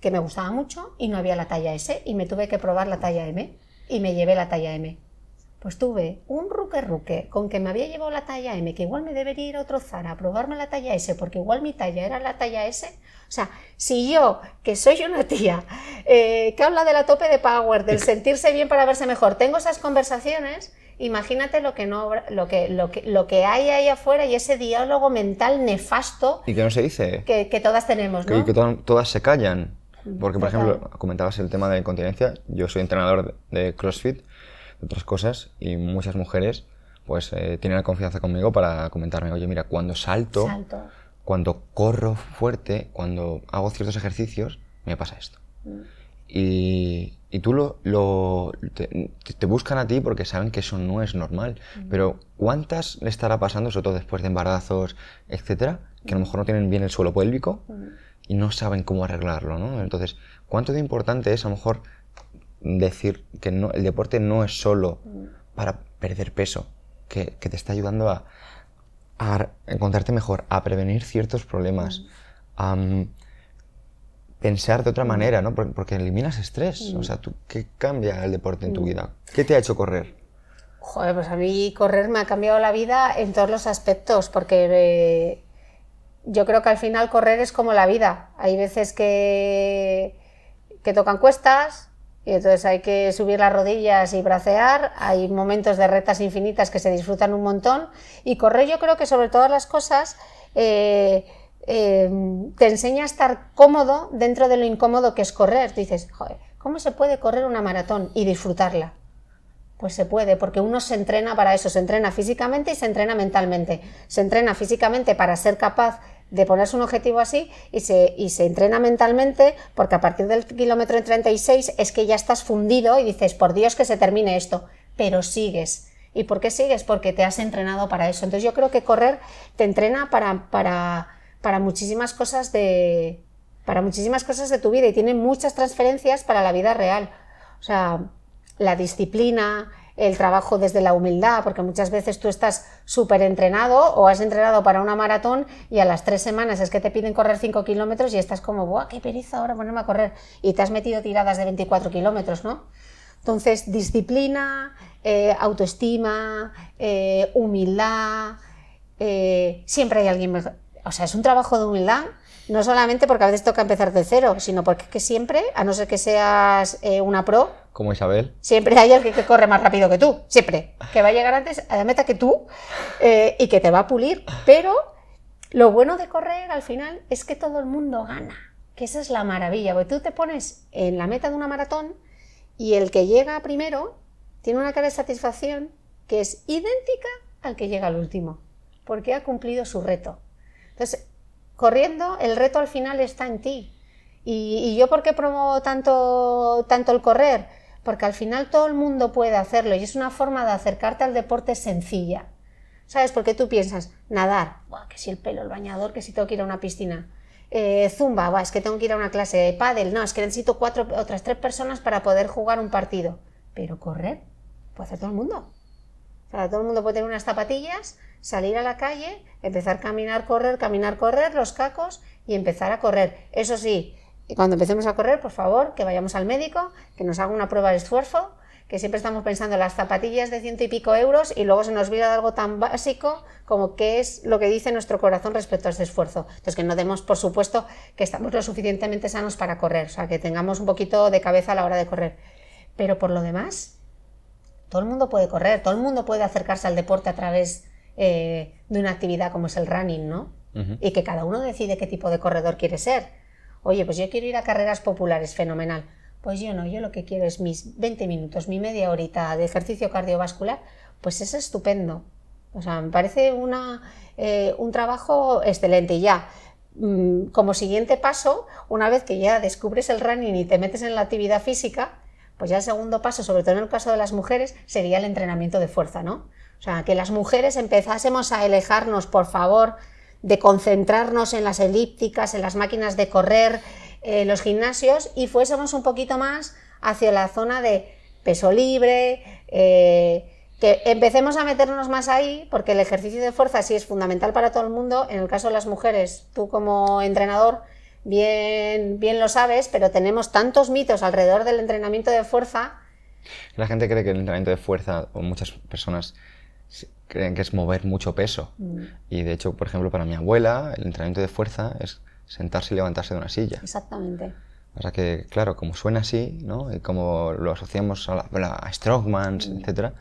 que me gustaba mucho y no había la talla S y me tuve que probar la talla M y me llevé la talla M pues tuve un ruque ruque con que me había llevado la talla M, que igual me debería ir a otro Zara a probarme la talla S, porque igual mi talla era la talla S. O sea, si yo, que soy una tía, eh, que habla de la tope de power, del <laughs> sentirse bien para verse mejor, tengo esas conversaciones, imagínate lo que, no, lo que, lo que, lo que hay ahí afuera y ese diálogo mental nefasto. Y que no se dice. Que, todas tenemos, ¿no? Que, que todas se callan. Mm, porque, por ejemplo, comentabas el tema de la incontinencia. Yo soy entrenador de CrossFit otras cosas y muchas mujeres pues eh, tienen la confianza conmigo para comentarme, oye, mira, cuando salto, cuando corro fuerte, cuando hago ciertos ejercicios, me pasa esto. Mm. Y, y, tú lo, lo te, buscan a ti porque saben que eso no es normal. Mm. Pero ¿cuántas le estará pasando, sobre todo después de embarazos, etcétera, que a lo mejor no tienen bien el suelo pélvico mm. y no saben cómo arreglarlo, ¿no? Entonces, ¿cuánto de importante es a lo mejor decir que el deporte no es solo mm. para perder peso, que, te está ayudando a, encontrarte mejor, a prevenir ciertos problemas, mm. a mm, pensar de otra manera, ¿no? Porque, eliminas estrés. O sea, ¿tú, ¿qué cambia el deporte en tu vida? ¿Qué te ha hecho correr? Joder, pues a mí correr me ha cambiado la vida en todos los aspectos, porque eh, yo creo que al final correr es como la vida. Hay veces que, que tocan cuestas, y entonces hay que subir las rodillas y bracear, hay momentos de retas infinitas que se disfrutan un montón y correr yo creo que sobre todas las cosas eh, eh, te enseña a estar cómodo dentro de lo incómodo que es correr. Tú dices, joder, ¿cómo se puede correr una maratón y disfrutarla? Pues se puede, porque uno se entrena para eso, se entrena físicamente y se entrena mentalmente. Se entrena físicamente para ser capaz de ponerse un objetivo así y se, y se entrena mentalmente porque a partir del kilómetro 36 es que ya estás fundido y dices, por Dios que se termine esto, pero sigues. ¿Y por qué sigues? Porque te has entrenado para eso. Entonces yo creo que correr te entrena para, para, para muchísimas cosas de para muchísimas cosas de tu vida y tiene muchas transferencias para la vida real. O sea, la disciplina, el trabajo desde la humildad, porque muchas veces tú estás súper entrenado o has entrenado para una maratón y a las tres semanas es que te piden correr 5 kilómetros y estás como, ¡buah, qué pereza ahora ponerme a correr! Y te has metido tiradas de 24 kilómetros, ¿no? Entonces, disciplina, eh, autoestima, eh, humildad, eh, siempre hay alguien mejor. O sea, es un trabajo de humildad no solamente porque a veces toca empezar de cero, sino porque que siempre, a no ser que seas una pro, como Isabel. Siempre hay alguien que corre más rápido que tú, siempre. Que va a llegar antes a la meta que tú eh, y que te va a pulir. Pero lo bueno de correr al final es que todo el mundo gana, que esa es la maravilla, porque tú te pones en la meta de una maratón y el que llega primero tiene una cara de satisfacción que es idéntica al que llega al último, porque ha cumplido su reto. Entonces, corriendo, el reto al final está en ti. ¿Y, yo por qué promuevo tanto, tanto el correr? porque al final todo el mundo puede hacerlo y es una forma de acercarte al deporte sencilla. ¿Sabes? por qué tú piensas, nadar, Buah, que si el pelo, el bañador, que si tengo que ir a una piscina. Eh, zumba, Buah, es que tengo que ir a una clase de pádel, no, es que necesito cuatro, otras tres personas para poder jugar un partido. Pero correr, puede hacer todo el mundo. O todo el mundo puede tener unas zapatillas, salir a la calle, empezar a caminar, correr, caminar, correr, los cacos y empezar a correr. Eso sí, y cuando empecemos a correr, por favor, que vayamos al médico, que nos haga una prueba de esfuerzo, que siempre estamos pensando en las zapatillas de ciento y pico euros y luego se nos olvida algo tan básico como qué es lo que dice nuestro corazón respecto a ese esfuerzo. Entonces, que no demos, por supuesto, que estamos lo suficientemente sanos para correr, o sea, que tengamos un poquito de cabeza a la hora de correr. Pero por lo demás, todo el mundo puede correr, todo el mundo puede acercarse al deporte a través eh, de una actividad como es el running, ¿no? Y que cada uno decide qué tipo de corredor quiere ser Oye, pues yo quiero ir a carreras populares, fenomenal. Pues yo no, yo lo que quiero es mis 20 minutos, mi media horita de ejercicio cardiovascular, pues es estupendo. O sea, me parece una, eh, un trabajo excelente. Y ya, mm, como siguiente paso, una vez que ya descubres el running y te metes en la actividad física, pues ya el segundo paso, sobre todo en el caso de las mujeres, sería el entrenamiento de fuerza, ¿no? O sea, que las mujeres empezásemos a alejarnos, por favor, de concentrarnos en las elípticas, en las máquinas de correr, en eh, los gimnasios y fuésemos un poquito más hacia la zona de peso libre, eh, que empecemos a meternos más ahí, porque el ejercicio de fuerza sí es fundamental para todo el mundo. En el caso de las mujeres, tú como entrenador bien, bien lo sabes, pero tenemos tantos mitos alrededor del entrenamiento de fuerza. La gente cree que el entrenamiento de fuerza, o muchas personas creen que es mover mucho peso. Mm. Y de hecho, por ejemplo, para mi abuela, el entrenamiento de fuerza es sentarse y levantarse de una silla. Exactamente. O sea que, claro, como suena así, ¿no? Y como lo asociamos a, la, a mm. etcétera,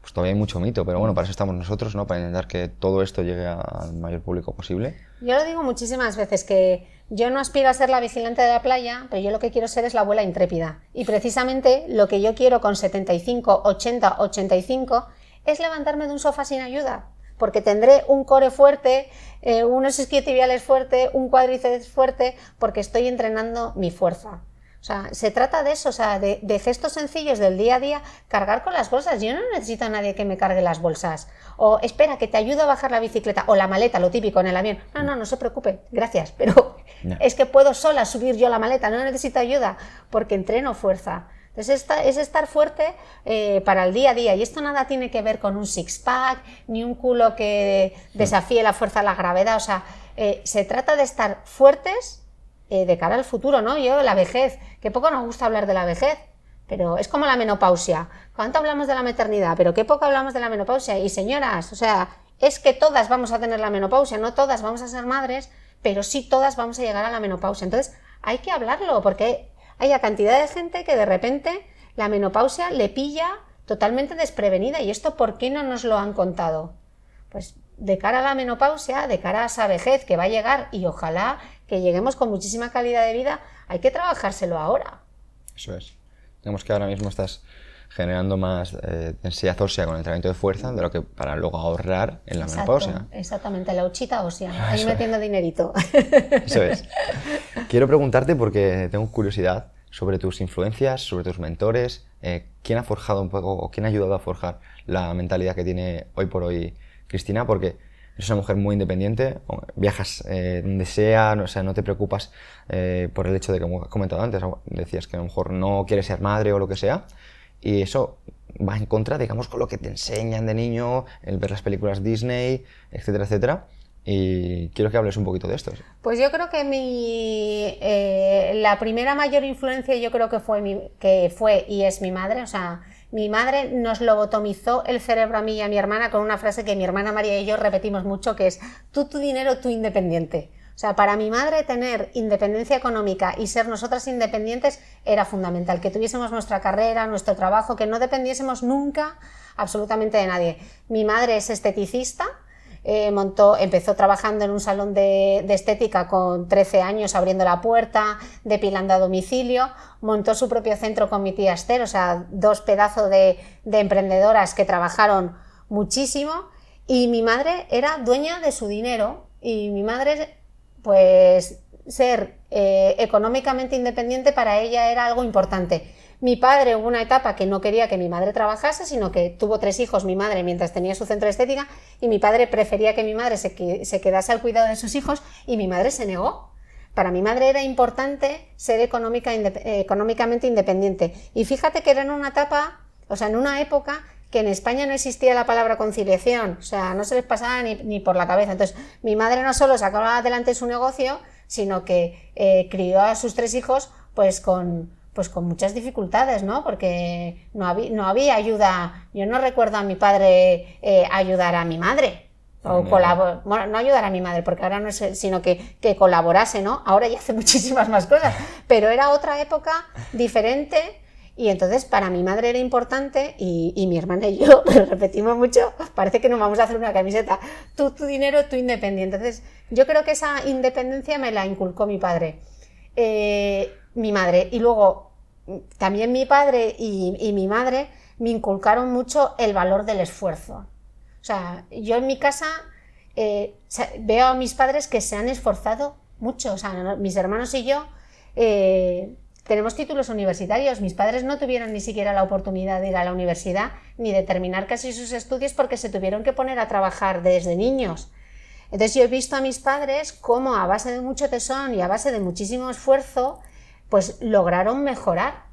pues todavía hay mucho mito, pero bueno, para eso estamos nosotros, ¿no? Para intentar que todo esto llegue al mayor público posible. Yo lo digo muchísimas veces que yo no aspiro a ser la vigilante de la playa, pero yo lo que quiero ser es la abuela intrépida. Y precisamente lo que yo quiero con 75, 80, 85 es levantarme de un sofá sin ayuda, porque tendré un core fuerte, eh, unos isquiotibiales fuerte, un cuádriceps fuerte, porque estoy entrenando mi fuerza. O sea, se trata de eso, o sea, de, gestos sencillos del día a día, cargar con las bolsas. Yo no necesito a nadie que me cargue las bolsas. O espera, que te ayudo a bajar la bicicleta o la maleta, lo típico en el avión. No, no, no se preocupe, gracias, pero <laughs> es que puedo sola subir yo la maleta, no necesito ayuda, porque entreno fuerza es estar fuerte eh, para el día a día y esto nada tiene que ver con un six-pack ni un culo que desafíe la fuerza, la gravedad, o sea, eh, se trata de estar fuertes eh, de cara al futuro, ¿no? Yo, la vejez, que poco nos gusta hablar de la vejez, pero es como la menopausia. ¿Cuánto hablamos de la maternidad? Pero qué poco hablamos de la menopausia. Y señoras, o sea, es que todas vamos a tener la menopausia, no todas vamos a ser madres, pero sí todas vamos a llegar a la menopausia. Entonces, hay que hablarlo, porque hay cantidad de gente que de repente la menopausia le pilla totalmente desprevenida. ¿Y esto por qué no nos lo han contado? Pues de cara a la menopausia, de cara a esa vejez que va a llegar y ojalá que lleguemos con muchísima calidad de vida, hay que trabajárselo ahora. Eso es. Tenemos que ahora mismo estás generando más eh, densidad ósea con el entrenamiento de fuerza de lo que para luego ahorrar en la Exacto, menopausia. Exactamente, la huchita ósea. Ah, Ahí metiendo dinerito. Eso es. Quiero preguntarte porque tengo curiosidad sobre tus influencias, sobre tus mentores, eh, quién ha forjado un poco o quién ha ayudado a forjar la mentalidad que tiene hoy por hoy Cristina, porque eres una mujer muy independiente, viajas eh, donde sea, no, o sea, no te preocupas eh, por el hecho de que, como has comentado antes, decías que a lo mejor no quieres ser madre o lo que sea, y eso va en contra, digamos, con lo que te enseñan de niño, el ver las películas Disney, etcétera, etcétera. Y quiero que hables un poquito de esto. Pues yo creo que mi, eh, la primera mayor influencia yo creo que fue, mi, que fue y es mi madre. O sea, mi madre nos lobotomizó el cerebro a mí y a mi hermana con una frase que mi hermana María y yo repetimos mucho, que es tú tu dinero, tú independiente. O sea, para mi madre tener independencia económica y ser nosotras independientes era fundamental, que tuviésemos nuestra carrera, nuestro trabajo, que no dependiésemos nunca absolutamente de nadie. Mi madre es esteticista, eh, montó, empezó trabajando en un salón de, estética con 13 años, abriendo la puerta, depilando a domicilio, montó su propio centro con mi tía Esther, o sea, dos pedazos de, de, emprendedoras que trabajaron muchísimo y mi madre era dueña de su dinero y mi madre pues ser eh, económicamente independiente para ella era algo importante. Mi padre hubo una etapa que no quería que mi madre trabajase, sino que tuvo tres hijos mi madre mientras tenía su centro de estética y mi padre prefería que mi madre se, quedase al cuidado de sus hijos y mi madre se negó. Para mi madre era importante ser eh, económicamente independiente. Y fíjate que era en una etapa, o sea, en una época que en España no existía la palabra conciliación, o sea, no se les pasaba ni, por la cabeza. Entonces, mi madre no solo sacaba adelante su negocio, sino que eh, crió a sus tres hijos pues con, pues con muchas dificultades, ¿no? Porque no, había, ayuda, yo no recuerdo a mi padre eh, ayudar a mi madre. O colaborar, bueno, no ayudar a mi madre, porque ahora no es, sino que, que colaborase, ¿no? Ahora ya hace <laughs> muchísimas más cosas, pero era otra época diferente y entonces para mi madre era importante y, mi hermana y yo <laughs> repetimos mucho, parece que nos vamos a hacer una camiseta, tú tu dinero, tú independiente. Entonces yo creo que esa independencia me la inculcó mi padre, eh, mi madre. Y luego también mi padre y, mi madre me inculcaron mucho el valor del esfuerzo. O sea, yo en mi casa eh, veo a mis padres que se han esforzado mucho. O sea, mis hermanos y yo eh, tenemos títulos universitarios. Mis padres no tuvieron ni siquiera la oportunidad de ir a la universidad ni de terminar casi sus estudios porque se tuvieron que poner a trabajar desde niños. Entonces yo he visto a mis padres cómo a base de mucho tesón y a base de muchísimo esfuerzo, pues lograron mejorar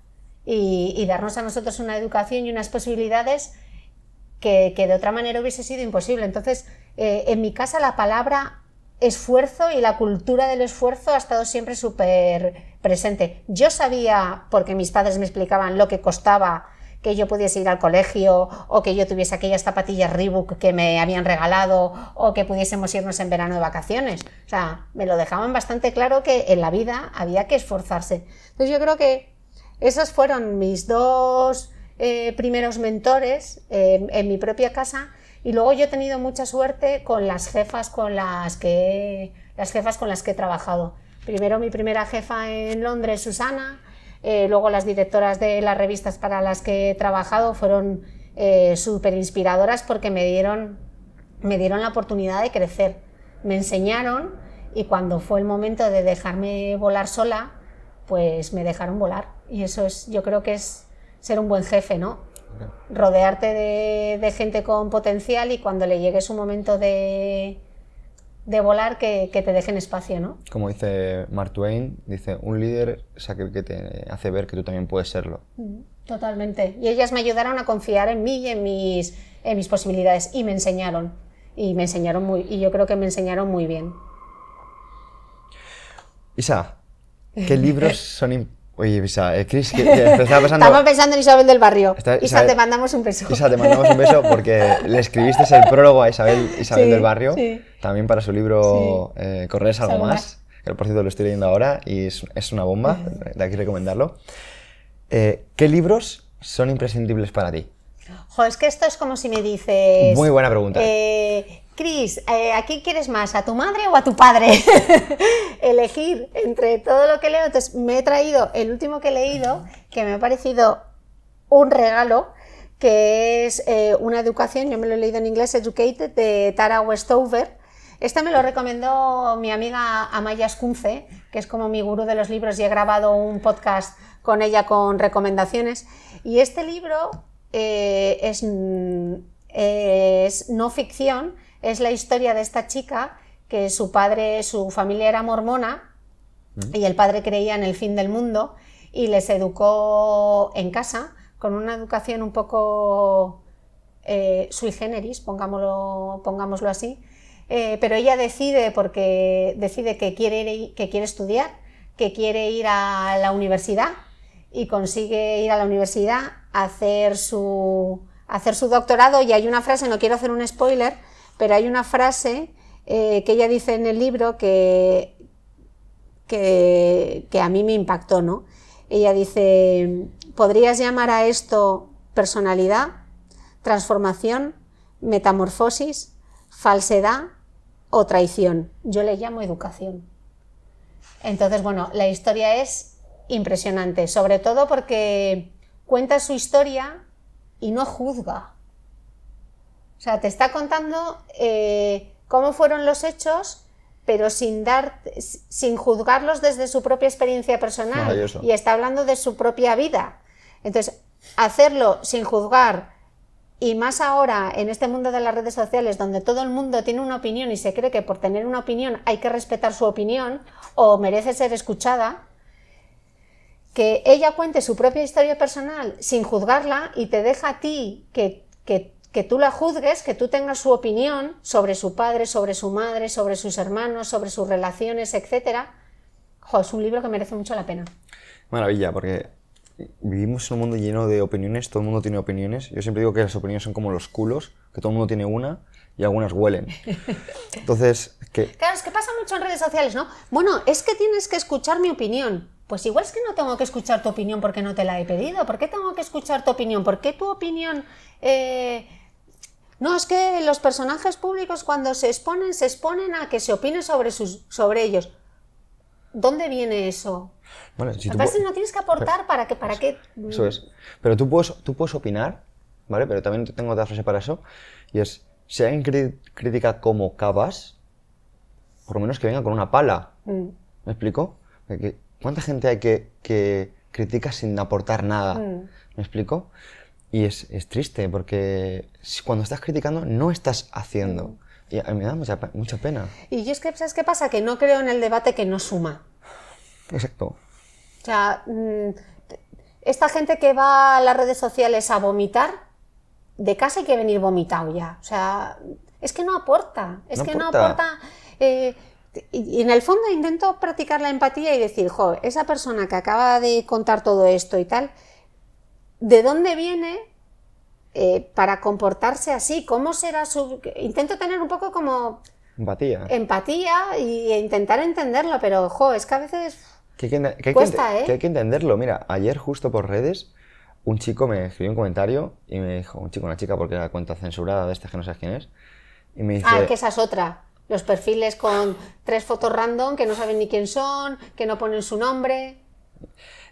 y, darnos a nosotros una educación y unas posibilidades que, de otra manera hubiese sido imposible. Entonces, eh, en mi casa la palabra esfuerzo y la cultura del esfuerzo ha estado siempre súper presente. Yo sabía, porque mis padres me explicaban lo que costaba que yo pudiese ir al colegio o que yo tuviese aquellas zapatillas Reebok que me habían regalado o que pudiésemos irnos en verano de vacaciones. O sea, me lo dejaban bastante claro que en la vida había que esforzarse. Entonces yo creo que esos fueron mis dos eh, primeros mentores eh, en mi propia casa y luego yo he tenido mucha suerte con las jefas con las que las jefas con las que he trabajado. Primero mi primera jefa en Londres, Susana, eh, luego las directoras de las revistas para las que he trabajado fueron eh, súper inspiradoras porque me dieron, me dieron la oportunidad de crecer, me enseñaron y cuando fue el momento de dejarme volar sola, pues me dejaron volar. Y eso es, yo creo que es ser un buen jefe, ¿no? Rodearte de, de gente con potencial y cuando le llegue su momento de, de volar que, te dejen espacio, ¿no? Como dice Mark Twain, dice, un líder es que te hace ver que tú también puedes serlo. Mm, totalmente. Y ellas me ayudaron a confiar en mí y en mis, mis posibilidades y me enseñaron. Y me enseñaron muy, y yo creo que me enseñaron muy bien. Isa, ¿qué libros <laughs> son Oye, Isa, eh, <laughs> pensando... Estamos pensando en Isabel del Barrio. Isabel, te mandamos un beso. Isa, te mandamos un beso porque <laughs> le escribiste el prólogo a Isabel, del Barrio, también para su libro eh, Corres Correr algo más, que por cierto lo estoy leyendo ahora y es, una bomba, de aquí recomendarlo. Eh, ¿Qué libros son imprescindibles para ti? Joder, es que esto es como si me dices... Muy buena pregunta. Cris, eh, ¿a quién quieres más? ¿A tu madre o a tu padre? <laughs> Elegir entre todo lo que leo. Entonces, me he traído el último que he leído, que me ha parecido un regalo, que es eh, Una educación, yo me lo he leído en inglés, Educated, de Tara Westover. Esta me lo recomendó mi amiga Amaya Escunce, que es como mi gurú de los libros y he grabado un podcast con ella con recomendaciones. Y este libro eh, mm, es no ficción, es la historia de esta chica que su padre, su familia era mormona y el padre creía en el fin del mundo y les educó en casa con una educación un poco eh, sui generis, pongámoslo, así, eh, pero ella decide porque decide que quiere, que quiere estudiar, que quiere ir a la universidad y consigue ir a la universidad a hacer su doctorado y hay una frase, no quiero hacer un spoiler, pero hay una frase eh, que ella dice en el libro que, que, que a mí me impactó, ¿no? Ella dice, ¿podrías llamar a esto personalidad, transformación, metamorfosis, falsedad o traición? Yo le llamo educación. Entonces, bueno, la historia es impresionante, sobre todo porque cuenta su historia y no juzga. O sea, te está contando eh, cómo fueron los hechos, pero sin dar, sin juzgarlos desde su propia experiencia personal. y está hablando de su propia vida. Entonces, hacerlo sin juzgar y más ahora en este mundo de las redes sociales donde todo el mundo tiene una opinión y se cree que por tener una opinión hay que respetar su opinión o merece ser escuchada, que ella cuente su propia historia personal sin juzgarla y te deja a ti que que tú la juzgues, que tú tengas su opinión sobre su padre, sobre su madre, sobre sus hermanos, sobre sus relaciones, etc. Jo, es un libro que merece mucho la pena. Maravilla, porque vivimos en un mundo lleno de opiniones, todo el mundo tiene opiniones. Yo siempre digo que las opiniones son como los culos, que todo el mundo tiene una y algunas huelen. <laughs> Entonces, que... Claro, es que pasa mucho en redes sociales, ¿no? Bueno, es que tienes que escuchar mi opinión. Pues igual es que no tengo que escuchar tu opinión porque no te la he pedido. ¿Por qué tengo que escuchar tu opinión? ¿Por qué tu opinión... Eh, no, es que los personajes públicos cuando se exponen, se exponen a que se opine sobre, sus, sobre ellos. ¿Dónde viene eso? Bueno, si no tienes que aportar para que... Para qué? es. Pero tú puedes, tú puedes opinar, ¿vale? Pero también tengo otra frase para eso. Y es, si alguien critica como cabas, por lo menos que venga con una pala. Mm. ¿Me explico? ¿Cuánta gente hay que, que critica sin aportar nada? Mm. ¿Me explico? Y es, es, triste porque cuando estás criticando no estás haciendo. Y a mí me da mucha, pena. Y yo es que, ¿sabes qué pasa? Que no creo en el debate que no suma. Exacto. O sea, mm, esta gente que va a las redes sociales a vomitar, de casa hay que venir vomitado ya. O sea, es que no aporta. Es que no aporta. Eh, y en el fondo intento practicar la empatía y decir, jo, esa persona que acaba de contar todo esto y tal, de dónde viene eh, para comportarse así, cómo será su... Intento tener un poco como... Empatía. Empatía e intentar entenderlo, pero ojo, es que a veces... Que hay que, cuesta, ¿eh? que hay que entenderlo. Mira, ayer justo por redes un chico me escribió un comentario y me dijo, un chico, una chica, porque era cuenta censurada de este que no sabes quién es, y me dice... Ah, que esa es otra. Los perfiles con tres fotos random que no saben ni quién son, que no ponen su nombre.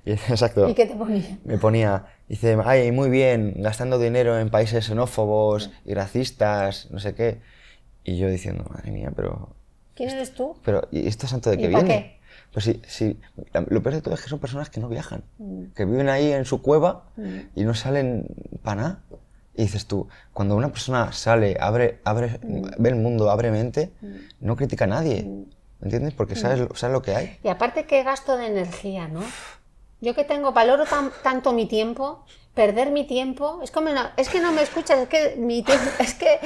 <laughs> exacto. ¿Y qué te ponía? Me ponía, dice, ay, muy bien, gastando dinero en países xenófobos y racistas, no sé qué. Y yo diciendo, madre mía, pero... ¿Quién eres tú? Pero, ¿y esto santo de qué viene? Qué? Pues sí, lo peor de todo es que son personas que no viajan, mm. que viven ahí en su cueva mm. y no salen para nada. Y dices tú, cuando una persona sale, abre, abre, mm. ve el mundo, abre mente, no critica a nadie. ¿Entiendes? Porque sabes, sabes, lo que hay. Y aparte, qué gasto de energía, ¿no? Yo que tengo, valoro tanto mi tiempo, perder mi tiempo, es como, es que no me escuchas, es que mi <laughs> es que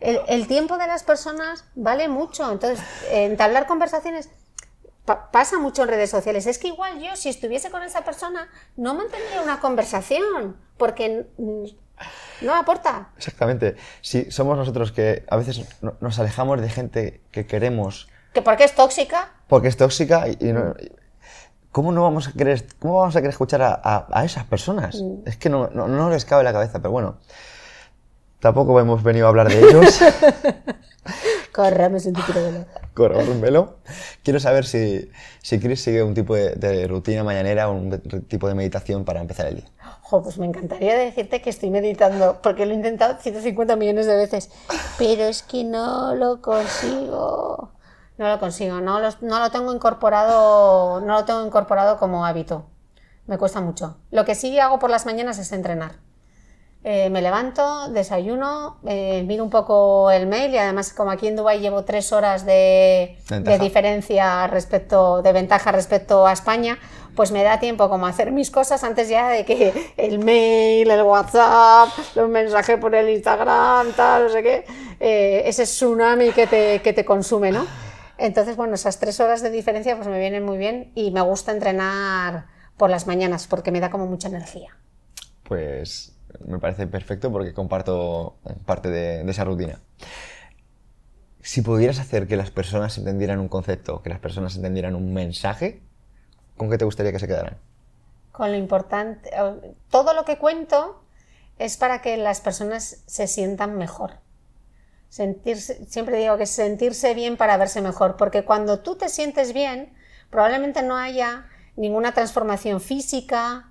el, tiempo de las personas vale mucho. Entonces, entablar conversaciones pasa mucho en redes sociales. Es que igual yo, si estuviese con esa persona, no mantendría una conversación, porque no aporta. Exactamente. Si somos nosotros que a veces nos alejamos de gente que queremos. ¿Que porque es tóxica? Porque es tóxica y, no, ¿cómo no vamos a querer, cómo vamos a querer escuchar a, a, esas personas? Mm. Es que no, no, les cabe la cabeza, pero bueno, tampoco hemos venido a hablar de ellos. <laughs> Corramos un velo. Corramos un velo. Quiero saber si, si Chris sigue un tipo de, rutina mañanera o un tipo de meditación para empezar el día. pues me encantaría decirte que estoy meditando, porque lo he intentado 150 millones de veces, pero es que no lo consigo no lo consigo, no lo, tengo incorporado, no lo tengo incorporado como hábito. Me cuesta mucho. Lo que sí hago por las mañanas es entrenar. Eh, me levanto, desayuno, eh, miro un poco el mail y además como aquí en Dubai llevo tres horas de, diferencia respecto, de ventaja respecto a España, pues me da tiempo como hacer mis cosas antes ya de que el mail, el WhatsApp, los mensajes por el Instagram, tal, no sé qué, eh, ese tsunami que que te consume, ¿no? Entonces, bueno, esas tres horas de diferencia pues me vienen muy bien y me gusta entrenar por las mañanas porque me da como mucha energía. Pues me parece perfecto porque comparto parte de, de esa rutina. Si pudieras hacer que las personas entendieran un concepto, que las personas entendieran un mensaje, ¿con qué te gustaría que se quedaran? Con lo importante, eh, todo lo que cuento es para que las personas se sientan mejor sentirse, siempre digo que sentirse bien para verse mejor, porque cuando tú te sientes bien, probablemente no haya ninguna transformación física,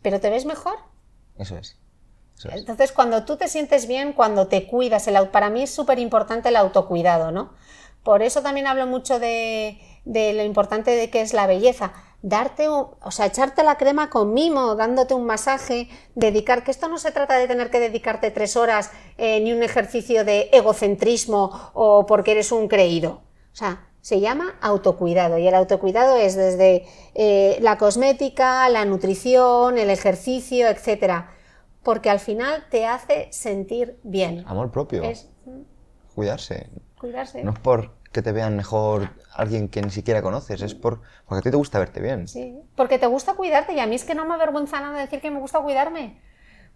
pero te ves mejor. Eso es. Entonces, cuando tú te sientes bien, cuando te cuidas, el, para mí es súper importante el autocuidado, ¿no? Por eso también hablo mucho de, de lo importante de que es la belleza darte, o, sea, echarte la crema con mimo, dándote un masaje, dedicar, que esto no se trata de tener que dedicarte tres horas eh, ni un ejercicio de egocentrismo o porque eres un creído. O sea, se llama autocuidado y el autocuidado es desde eh, la cosmética, la nutrición, el ejercicio, etcétera, porque al final te hace sentir bien. Amor propio. Es, cuidarse. Cuidarse. No es por que te vean mejor alguien que ni siquiera conoces, es por, porque a ti te gusta verte bien. Sí, porque te gusta cuidarte y a mí es que no me avergüenza nada decir que me gusta cuidarme.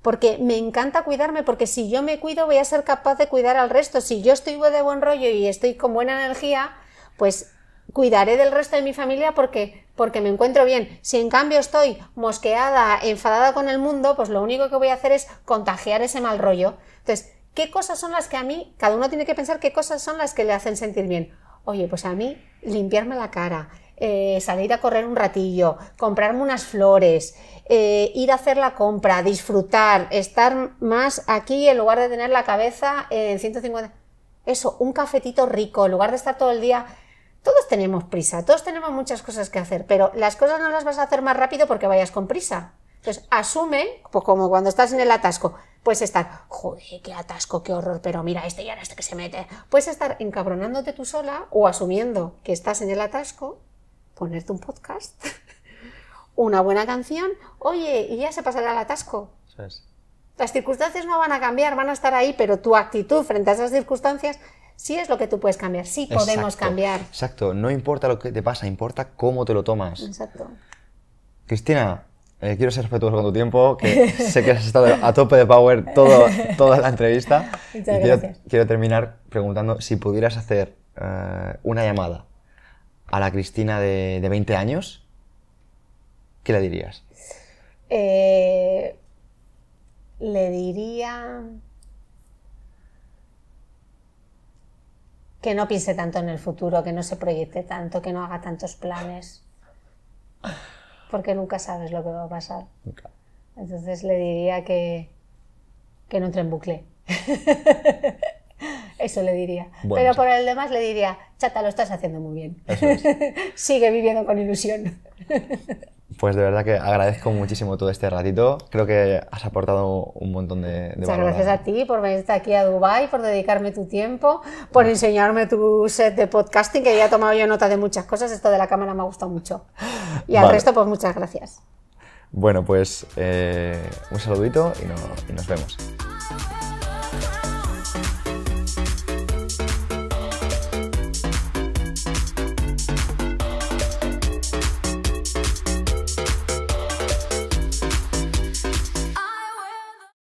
Porque me encanta cuidarme, porque si yo me cuido voy a ser capaz de cuidar al resto. Si yo estoy de buen rollo y estoy con buena energía, pues cuidaré del resto de mi familia porque, porque me encuentro bien. Si en cambio estoy mosqueada, enfadada con el mundo, pues lo único que voy a hacer es contagiar ese mal rollo. Entonces, ¿Qué cosas son las que a mí, cada uno tiene que pensar qué cosas son las que le hacen sentir bien? Oye, pues a mí limpiarme la cara, eh, salir a correr un ratillo, comprarme unas flores, eh, ir a hacer la compra, disfrutar, estar más aquí en lugar de tener la cabeza en 150. Eso, un cafetito rico, en lugar de estar todo el día. Todos tenemos prisa, todos tenemos muchas cosas que hacer, pero las cosas no las vas a hacer más rápido porque vayas con prisa. Entonces, asume, pues como cuando estás en el atasco, puedes estar, joder, qué atasco, qué horror, pero mira este y ahora este que se mete. Puedes estar encabronándote tú sola o asumiendo que estás en el atasco, ponerte un podcast, <laughs> una buena canción, oye, y ya se pasará el atasco. Las circunstancias no van a cambiar, van a estar ahí, pero tu actitud frente a esas circunstancias sí es lo que tú puedes cambiar, sí podemos cambiar. Exacto, no importa lo que te pasa, importa cómo te lo tomas. Exacto. Cristina, eh, quiero ser respetuoso con tu tiempo, que <laughs> sé que has estado a tope de power toda la entrevista. <laughs> Muchas gracias. Quiero, terminar preguntando si pudieras hacer eh, una llamada a la Cristina de, de 20 años, ¿qué le dirías? Eh, le diría que no piense tanto en el futuro, que no se proyecte tanto, que no haga tantos planes porque nunca sabes lo que va a pasar. Entonces le diría que, no entre en bucle. <laughs> Eso le diría. Pero por el demás le diría, chata, lo estás haciendo muy bien. <laughs> Sigue viviendo con ilusión. Pues de verdad que agradezco muchísimo todo este ratito. Creo que has aportado un montón de, de Muchas gracias a ti por venirte aquí a Dubai, por dedicarme tu tiempo, por enseñarme tu set de podcasting, que ya he tomado yo nota de muchas cosas. Esto de la cámara me ha gustado mucho. Y al resto, pues muchas gracias. Bueno, pues eh, un saludito y nos vemos.